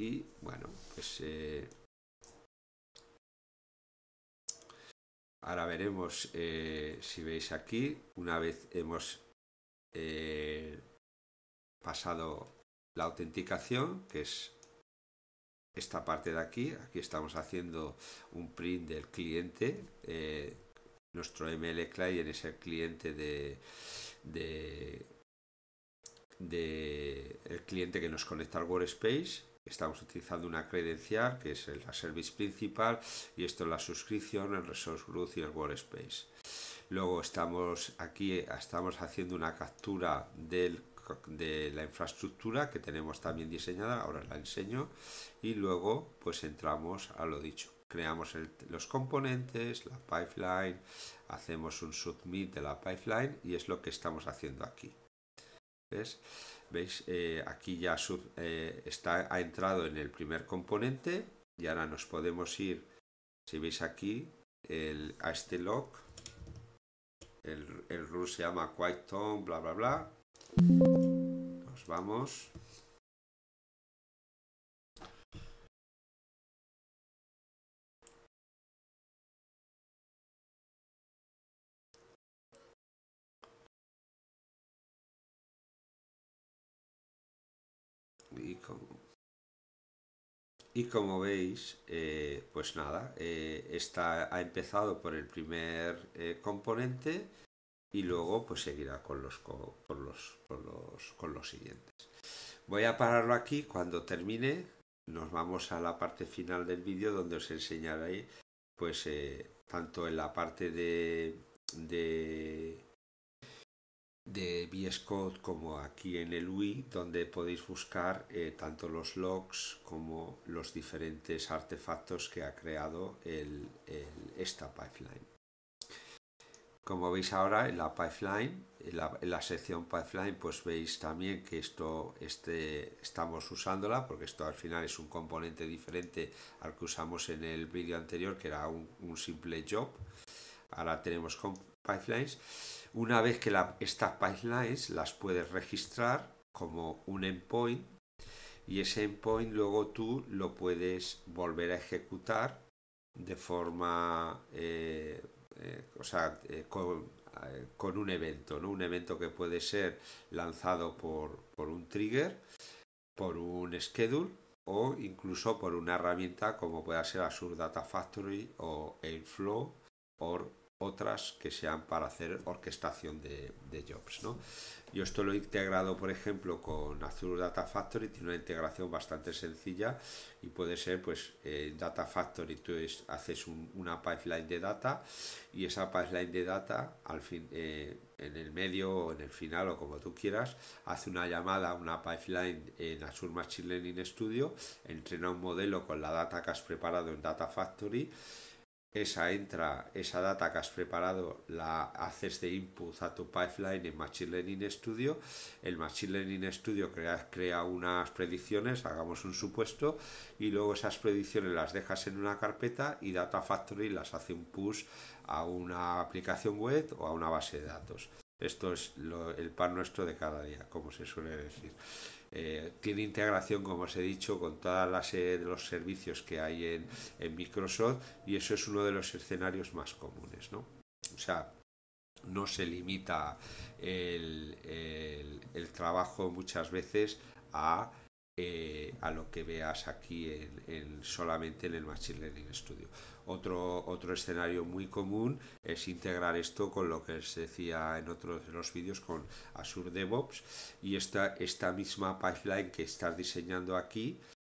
y bueno pues eh, ahora veremos eh, si veis aquí una vez hemos eh, pasado la autenticación que es esta parte de aquí aquí estamos haciendo un print del cliente nuestro ml client es el cliente de del el cliente que nos conecta al Workspace. Estamos utilizando una credencial que es la service principal y esto es la suscripción, el resource group y el Workspace. Luego estamos aquí, estamos haciendo una captura de la infraestructura que tenemos también diseñada, ahora la enseño y luego pues entramos a lo dicho creamos los componentes, la pipeline, hacemos un submit de la pipeline y es lo que estamos haciendo aquí. ¿Veis? Eh, aquí ya eh, está, ha entrado en el primer componente y ahora nos podemos ir, si veis aquí, el, a este lock, El, el se llama tone, bla, bla, bla. Nos vamos. Y como veis, eh, pues nada, eh, está, ha empezado por el primer eh, componente y luego pues seguirá con los, los, los, siguientes. Voy a pararlo aquí, cuando termine nos vamos a la parte final del vídeo donde os enseñaré pues eh, tanto en la parte de de VS Code como aquí en el UI, donde podéis buscar eh, tanto los logs como los diferentes artefactos que ha creado el, esta pipeline. Como veis ahora en la pipeline, en la, sección pipeline, pues veis también que esto este, estamos usándola, porque esto al final es un componente diferente al que usamos en el vídeo anterior, que era un, simple job. Ahora tenemos con pipelines una vez que estas pipelines las puedes registrar como un endpoint y ese endpoint luego tú lo puedes volver a ejecutar de forma, eh, eh, o sea, eh, con, un evento, ¿no? Un evento que puede ser lanzado por, un trigger, por un schedule o incluso por una herramienta como pueda ser Azure Data Factory o Airflow o otras que sean para hacer orquestación de, de jobs. ¿no? Yo esto lo he integrado, por ejemplo, con Azure Data Factory, tiene una integración bastante sencilla y puede ser, pues, en Data Factory, tú haces una pipeline de data y esa pipeline de data, al fin, eh, en el medio o en el final o como tú quieras, hace una llamada a una pipeline en Azure Machine Learning Studio, entrena un modelo con la data que has preparado en Data Factory esa entra, esa data que has preparado, la haces de input a tu pipeline en Machine Learning Studio. El Machine Learning Studio crea, unas predicciones, hagamos un supuesto, y luego esas predicciones las dejas en una carpeta y Data Factory las hace un push a una aplicación web o a una base de datos. Esto es el pan nuestro de cada día, como se suele decir. Eh, tiene integración, como os he dicho, con todos las los servicios que hay en, en Microsoft y eso es uno de los escenarios más comunes, ¿no? O sea, no se limita el, trabajo muchas veces eh, a, lo que veas aquí solamente en el Machine Learning Studio. Otro, otro escenario muy común es integrar esto con lo que se decía en otros de los vídeos con Azure DevOps y esta, esta misma pipeline que estás diseñando aquí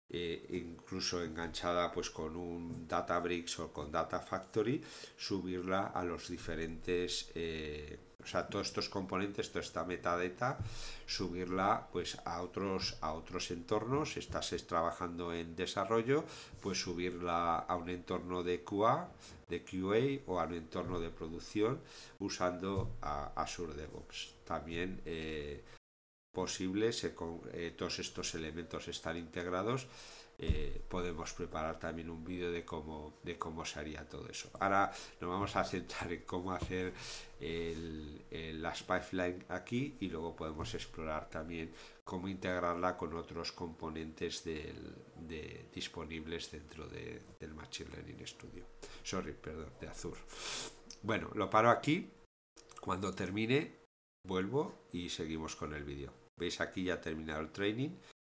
eh, incluso enganchada pues con un Databricks o con Data Factory, subirla a los diferentes eh, o sea, todos estos componentes, toda esta metadata, subirla pues a otros, a otros entornos, estás trabajando en desarrollo, pues subirla a un entorno de QA, de QA o a un entorno de producción usando Azure DevOps. También eh, posible, se, eh, todos estos elementos están integrados eh, podemos preparar también un vídeo de cómo, de cómo se haría todo eso. Ahora nos vamos a centrar en cómo hacer el, las pipeline aquí y luego podemos explorar también cómo integrarla con otros componentes de, disponibles dentro del Machine Learning Studio. Sorry, perdón, de azul. Bueno, lo paro aquí. Cuando termine, vuelvo y seguimos con el vídeo. Veis aquí ya ha terminado el training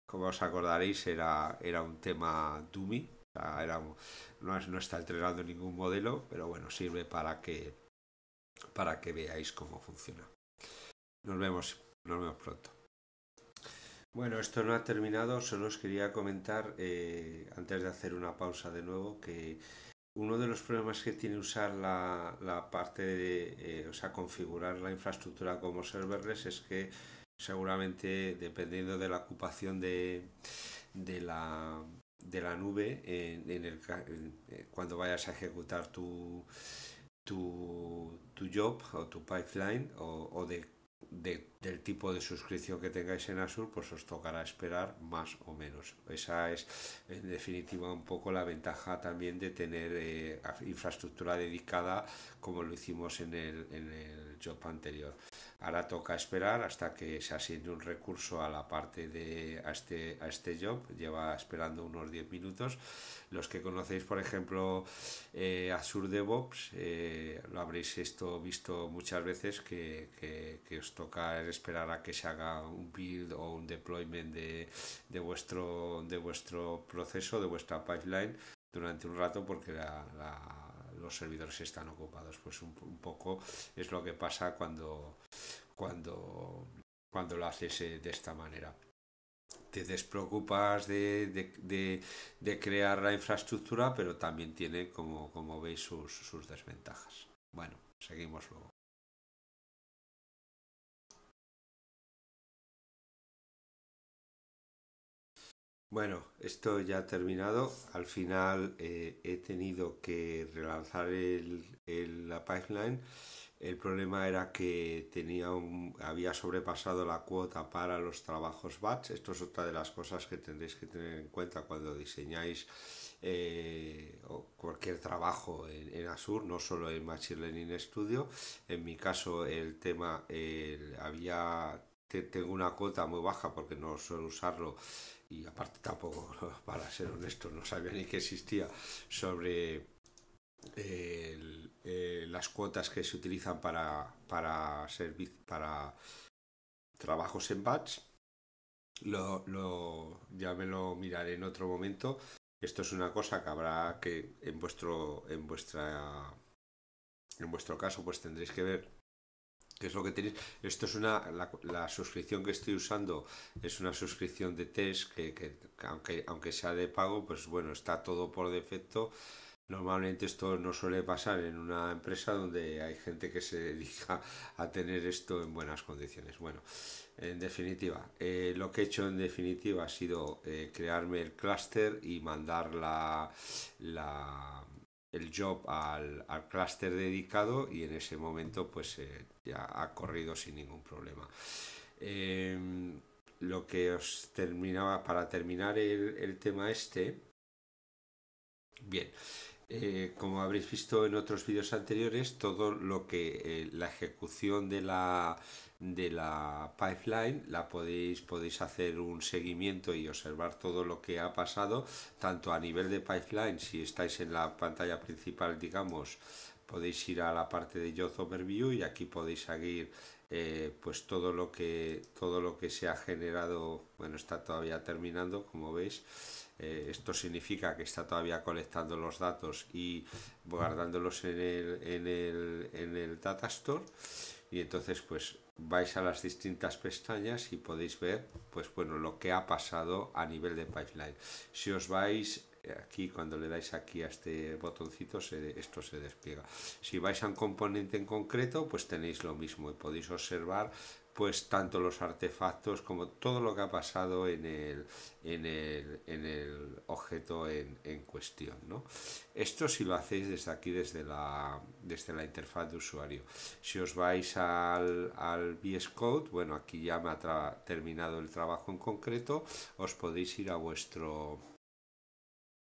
como os acordaréis, era, era un tema dummy. era, no, está entrenando ningún modelo, pero bueno, sirve para que, para que veáis cómo funciona. Nos vemos, nos vemos pronto. Bueno, esto no ha terminado, solo os quería comentar, eh, antes de hacer una pausa de nuevo, que uno de los problemas que tiene usar la, parte de, eh, configurar la infraestructura como serverless es que seguramente dependiendo de la ocupación de, la, nube en, eh, cuando vayas a ejecutar tu, tu, job o tu pipeline o, del tipo de suscripción que tengáis en Azure, pues os tocará esperar más o menos. Esa es en definitiva un poco la ventaja también de tener eh, infraestructura dedicada como lo hicimos en el job anterior. Ahora toca esperar hasta que se asiente un recurso a la parte de a este, a este job. Lleva esperando unos 10 minutos. Los que conocéis, por ejemplo, eh, Azure DevOps, eh, lo habréis esto visto muchas veces que, os toca esperar a que se haga un build o un deployment de, de vuestro, de vuestro proceso, de vuestra pipeline durante un rato porque la los servidores están ocupados. Pues un, poco es lo que pasa cuando, cuando, cuando lo haces eh, de esta manera te despreocupas de, de, de, de, crear la infraestructura, pero también tiene, como, como veis, sus, sus desventajas. Bueno, seguimos luego. Bueno, esto ya ha terminado. Al final eh, he tenido que relanzar el, la pipeline. El problema era que tenía un, había sobrepasado la cuota para los trabajos batch. Esto es otra de las cosas que tendréis que tener en cuenta cuando diseñáis eh, cualquier trabajo en, en, Azure, no solo en Machine Learning Studio. En mi caso, el tema había tengo una cuota muy baja porque no suelo usarlo y aparte tampoco, para ser honesto, no sabía ni que existía, sobre eh, las cuotas que se utilizan para, para, para trabajos en batch. Lo, lo, ya me lo miraré en otro momento. Esto es una cosa que habrá que en vuestro, en vuestra, en vuestro caso, pues tendréis que ver es lo que tenéis. Esto es una, la, suscripción que estoy usando es una suscripción de test que, aunque, aunque sea de pago, pues bueno, está todo por defecto. Normalmente esto no suele pasar en una empresa donde hay gente que se dedica a tener esto en buenas condiciones. Bueno, en definitiva, eh, lo que he hecho en definitiva ha sido eh, crearme el clúster y mandar la el job al, al clúster dedicado y en ese momento pues eh, ya ha corrido sin ningún problema. Em, lo que os terminaba para terminar el, tema este. Bien, eh, como habréis visto en otros vídeos anteriores, todo lo que eh, la ejecución de la de la pipeline la podéis podéis hacer un seguimiento y observar todo lo que ha pasado tanto a nivel de pipeline si estáis en la pantalla principal digamos podéis ir a la parte de Job Overview y aquí podéis seguir eh, pues todo lo que todo lo que se ha generado bueno está todavía terminando como veis eh, esto significa que está todavía colectando los datos y guardándolos en el, en el, en el data store y entonces pues vais a las distintas pestañas y podéis ver pues bueno lo que ha pasado a nivel de pipeline si os vais eh, aquí cuando le dais aquí a este botoncito se, esto se despliega si vais a un componente en concreto pues tenéis lo mismo y podéis observar pues tanto los artefactos como todo lo que ha pasado en el, en el, en el objeto en, en cuestión. ¿no? Esto si lo hacéis desde aquí, desde la, desde la interfaz de usuario. Si os vais al, al VS Code, bueno, aquí ya me ha terminado el trabajo en concreto, os podéis ir a vuestro...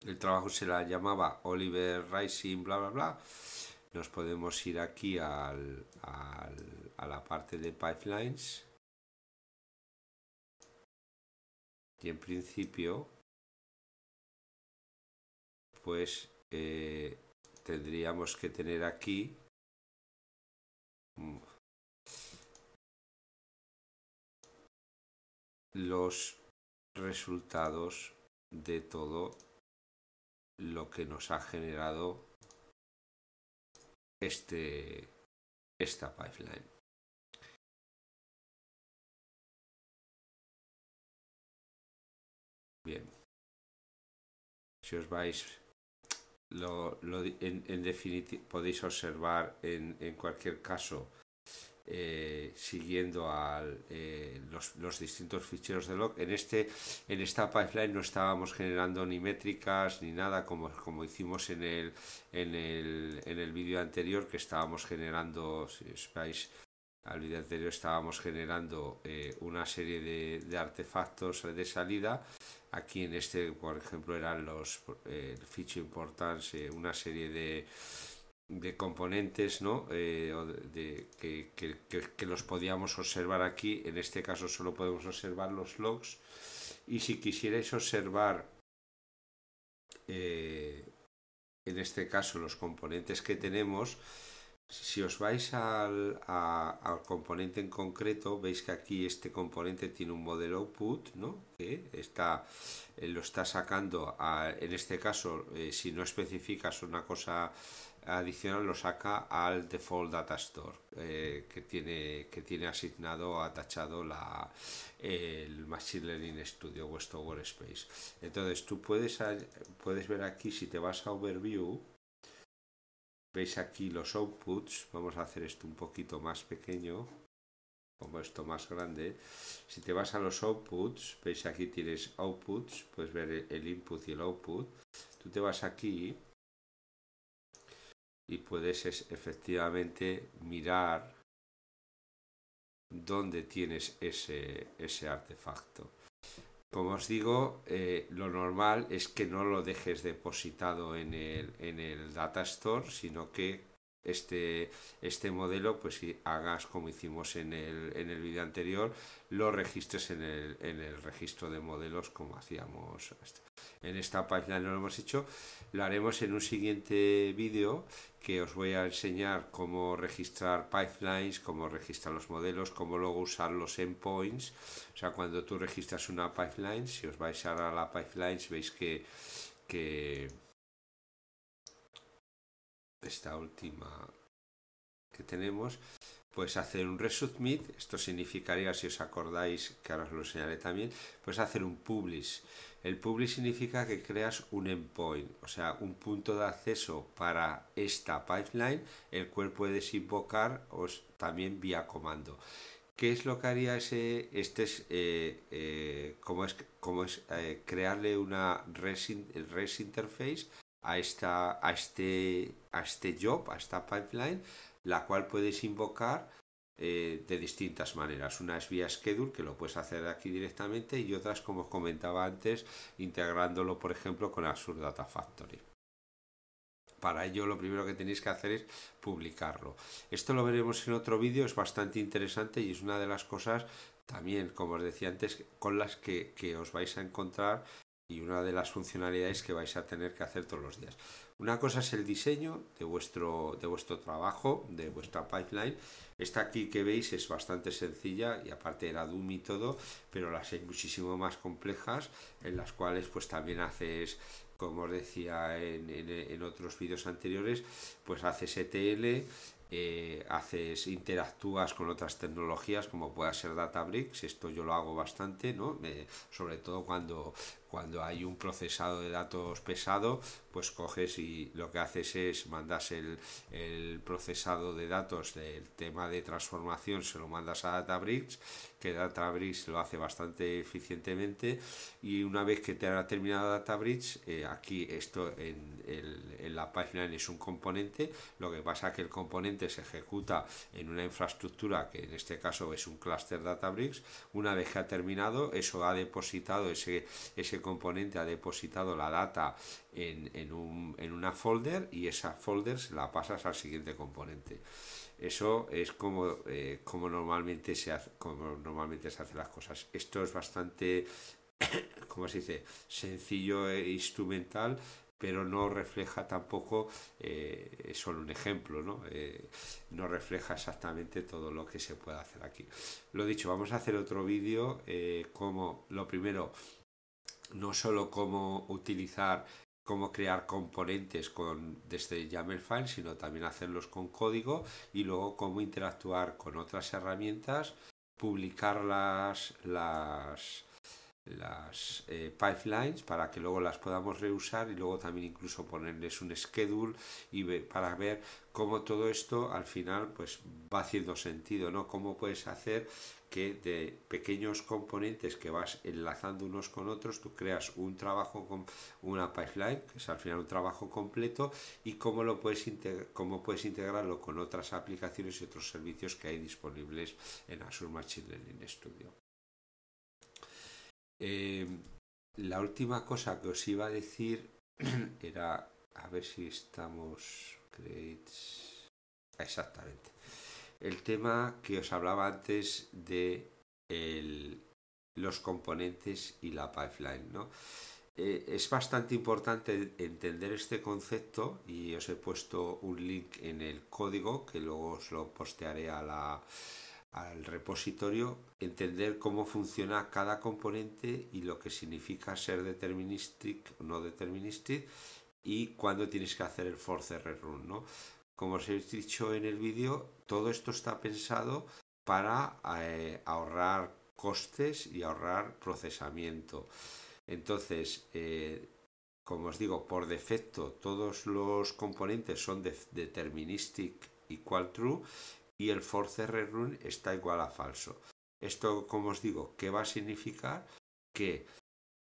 El trabajo se la llamaba Oliver Rising, bla, bla, bla nos podemos ir aquí al, a la parte de pipelines y en principio pues eh, tendríamos que tener aquí mm, los resultados de todo lo que nos ha generado este, esta pipeline. Bien. Si os vais, lo, lo en, en podéis observar en, en cualquier caso eh, siguiendo a eh, los, distintos ficheros de log. En, este, en esta pipeline no estábamos generando ni métricas ni nada como, como hicimos en el, en el, en el vídeo anterior que estábamos generando, si al vídeo anterior estábamos generando eh, una serie de, artefactos de salida. Aquí en este, por ejemplo, eran los fiches importantes, una serie de de componentes ¿no? Eh, de, que, los podíamos observar aquí. En este caso solo podemos observar los logs. Y si quisierais observar, eh, en este caso, los componentes que tenemos, si os vais al, al, componente en concreto, veis que aquí este componente tiene un modelo output, ¿no? que está, eh, lo está sacando, en este caso, si no especificas una cosa adicional lo saca al default data store eh, que tiene que tiene asignado atachado la el machine learning studio vuestro workspace entonces tú puedes puedes ver aquí si te vas a overview veis aquí los outputs vamos a hacer esto un poquito más pequeño como esto más grande si te vas a los outputs veis aquí tienes outputs puedes ver el input y el output tú te vas aquí y puedes efectivamente mirar dónde tienes ese, ese artefacto. Como os digo, eh, lo normal es que no lo dejes depositado en el, en el data store, sino que este, este modelo, pues si hagas como hicimos en el, en el vídeo anterior, lo registres en el, en el registro de modelos como hacíamos este. en esta página, no lo hemos hecho, lo haremos en un siguiente vídeo que os voy a enseñar cómo registrar pipelines, cómo registrar los modelos, cómo luego usar los endpoints. O sea, cuando tú registras una pipeline, si os vais a la pipeline, veis que, que esta última que tenemos, pues hacer un resubmit, esto significaría, si os acordáis, que ahora os lo señalé también, pues hacer un publish. El publish significa que creas un endpoint, o sea, un punto de acceso para esta pipeline, el cual puedes invocar os, también vía comando. ¿Qué es lo que haría ese, este es, eh, eh, cómo es, cómo es eh, crearle una res interface a, esta, a, este, a este job, a esta pipeline, la cual puedes invocar eh, de distintas maneras. Una es vía schedule, que lo puedes hacer aquí directamente, y otras, como os comentaba antes, integrándolo, por ejemplo, con Azure Data Factory. Para ello lo primero que tenéis que hacer es publicarlo. Esto lo veremos en otro vídeo, es bastante interesante y es una de las cosas también, como os decía antes, con las que, que os vais a encontrar y una de las funcionalidades que vais a tener que hacer todos los días. Una cosa es el diseño de vuestro, de vuestro trabajo, de vuestra pipeline. Esta aquí que veis es bastante sencilla y aparte era Doom y todo, pero las hay muchísimo más complejas en las cuales pues también haces, como os decía en, en, otros vídeos anteriores, pues haces ETL, eh, haces, interactúas con otras tecnologías como pueda ser Databricks, esto yo lo hago bastante, ¿no? sobre todo cuando cuando hay un procesado de datos pesado, pues coges y lo que haces es mandas el, procesado de datos del tema de transformación, se lo mandas a Databricks, que Databricks lo hace bastante eficientemente y una vez que te ha terminado Databricks, eh, aquí esto en, el, en la página es un componente, lo que pasa es que el componente se ejecuta en una infraestructura que en este caso es un clúster Databricks, una vez que ha terminado, eso ha depositado, ese, ese componente ha depositado la data en, un, en una folder y esa folder se la pasas al siguiente componente. Eso es como, eh, como, normalmente se hace, como normalmente se hacen las cosas. Esto es bastante, como se dice?, sencillo e instrumental, pero no refleja tampoco, eh, es solo un ejemplo, ¿no? Eh, no refleja exactamente todo lo que se puede hacer aquí. Lo dicho, vamos a hacer otro vídeo como lo primero, no solo cómo utilizar cómo crear componentes con desde YAML file, sino también hacerlos con código y luego cómo interactuar con otras herramientas, publicar las, las, las eh, pipelines para que luego las podamos reusar y luego también incluso ponerles un schedule y para ver cómo todo esto al final pues va haciendo sentido, ¿no? Cómo puedes hacer que de pequeños componentes que vas enlazando unos con otros, tú creas un trabajo con una pipeline, que es al final un trabajo completo, y cómo, lo puedes, cómo puedes integrarlo con otras aplicaciones y otros servicios que hay disponibles en Azure Machine Learning Studio. Em, la última cosa que os iba a decir era, a ver si estamos... exactamente el tema que os hablaba antes de los componentes y la pipeline, eh, es bastante importante entender este concepto y os he puesto un link en el código que luego os lo postearé al repositorio, entender cómo funciona cada componente y lo que significa ser deterministic o no deterministic y cuándo tienes que hacer el force rerun, ¿no? como os he dicho en el vídeo, todo esto está pensado para eh, ahorrar costes y ahorrar procesamiento. Entonces, eh, como os digo, por defecto todos los componentes son de deterministic equal true y el force rerun está igual a falso. Esto, como os digo, ¿qué va a significar? Que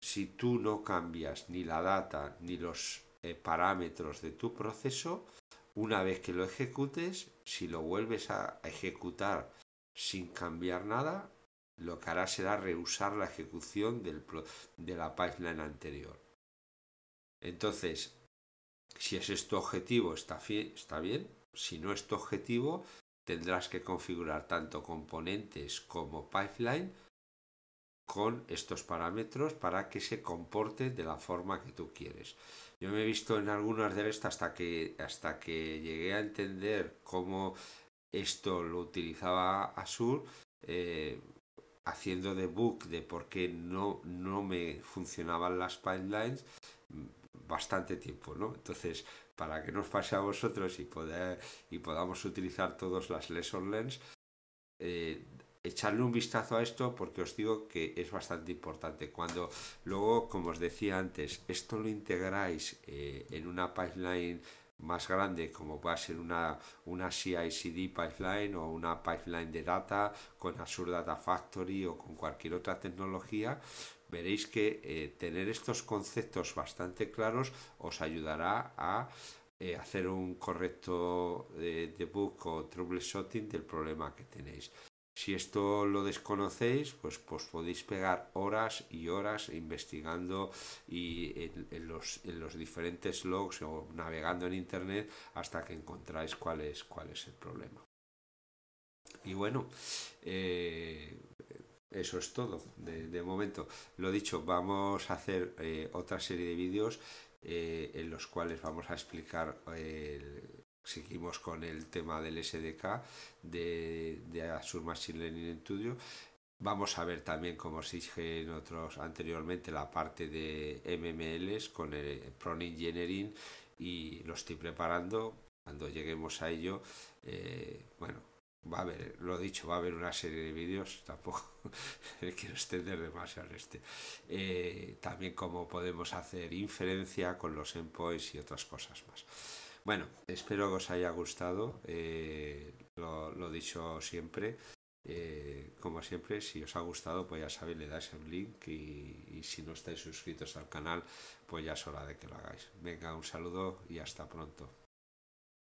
si tú no cambias ni la data ni los eh, parámetros de tu proceso, una vez que lo ejecutes, si lo vuelves a ejecutar sin cambiar nada, lo que hará será rehusar la ejecución de la pipeline anterior. Entonces, si es esto objetivo, está, está bien. Si no es tu objetivo, tendrás que configurar tanto componentes como pipeline con estos parámetros para que se comporte de la forma que tú quieres. Yo me he visto en algunas de estas hasta que, hasta que llegué a entender cómo esto lo utilizaba Azure, eh, haciendo debug de por qué no, no me funcionaban las pipelines mm, bastante tiempo, ¿no? Entonces, para que nos pase a vosotros y, podamos utilizar todas las lesson lens, echarle un vistazo a esto porque os digo que es bastante importante. Cuando luego, como os decía antes, esto lo integráis eh, en una pipeline más grande como va a ser una, una pipeline o una pipeline de data con Azure Data Factory o con cualquier otra tecnología, veréis que eh, tener estos conceptos bastante claros os ayudará a eh, hacer un correcto debug o troubleshooting del problema que tenéis. Si esto lo desconocéis, pues, pues, podéis pegar horas y horas investigando y en, los, diferentes logs o navegando en internet hasta que encontráis cuál es, cuál es el problema. Y bueno, eh, eso es todo de, momento. Lo dicho, vamos a hacer eh, otra serie de vídeos eh, en los cuales vamos a explicar el Seguimos con el tema del SDK, de, de Azure Machine Learning Studio. Vamos a ver también, como os dije en otros anteriormente, la parte de MMLs con el Prone Engineering y lo estoy preparando. Cuando lleguemos a ello, eh, bueno, va a haber, lo dicho, va a haber una serie de vídeos, tampoco quiero extender demasiado este. Eh, también cómo podemos hacer inferencia con los endpoints y otras cosas más. Bueno, espero que os haya gustado. Eh, lo, dicho siempre. Eh, como siempre, si os ha gustado, pues ya sabéis, le dais el link y, y si no estáis suscritos al canal, pues ya es hora de que lo hagáis. Venga, un saludo y hasta pronto.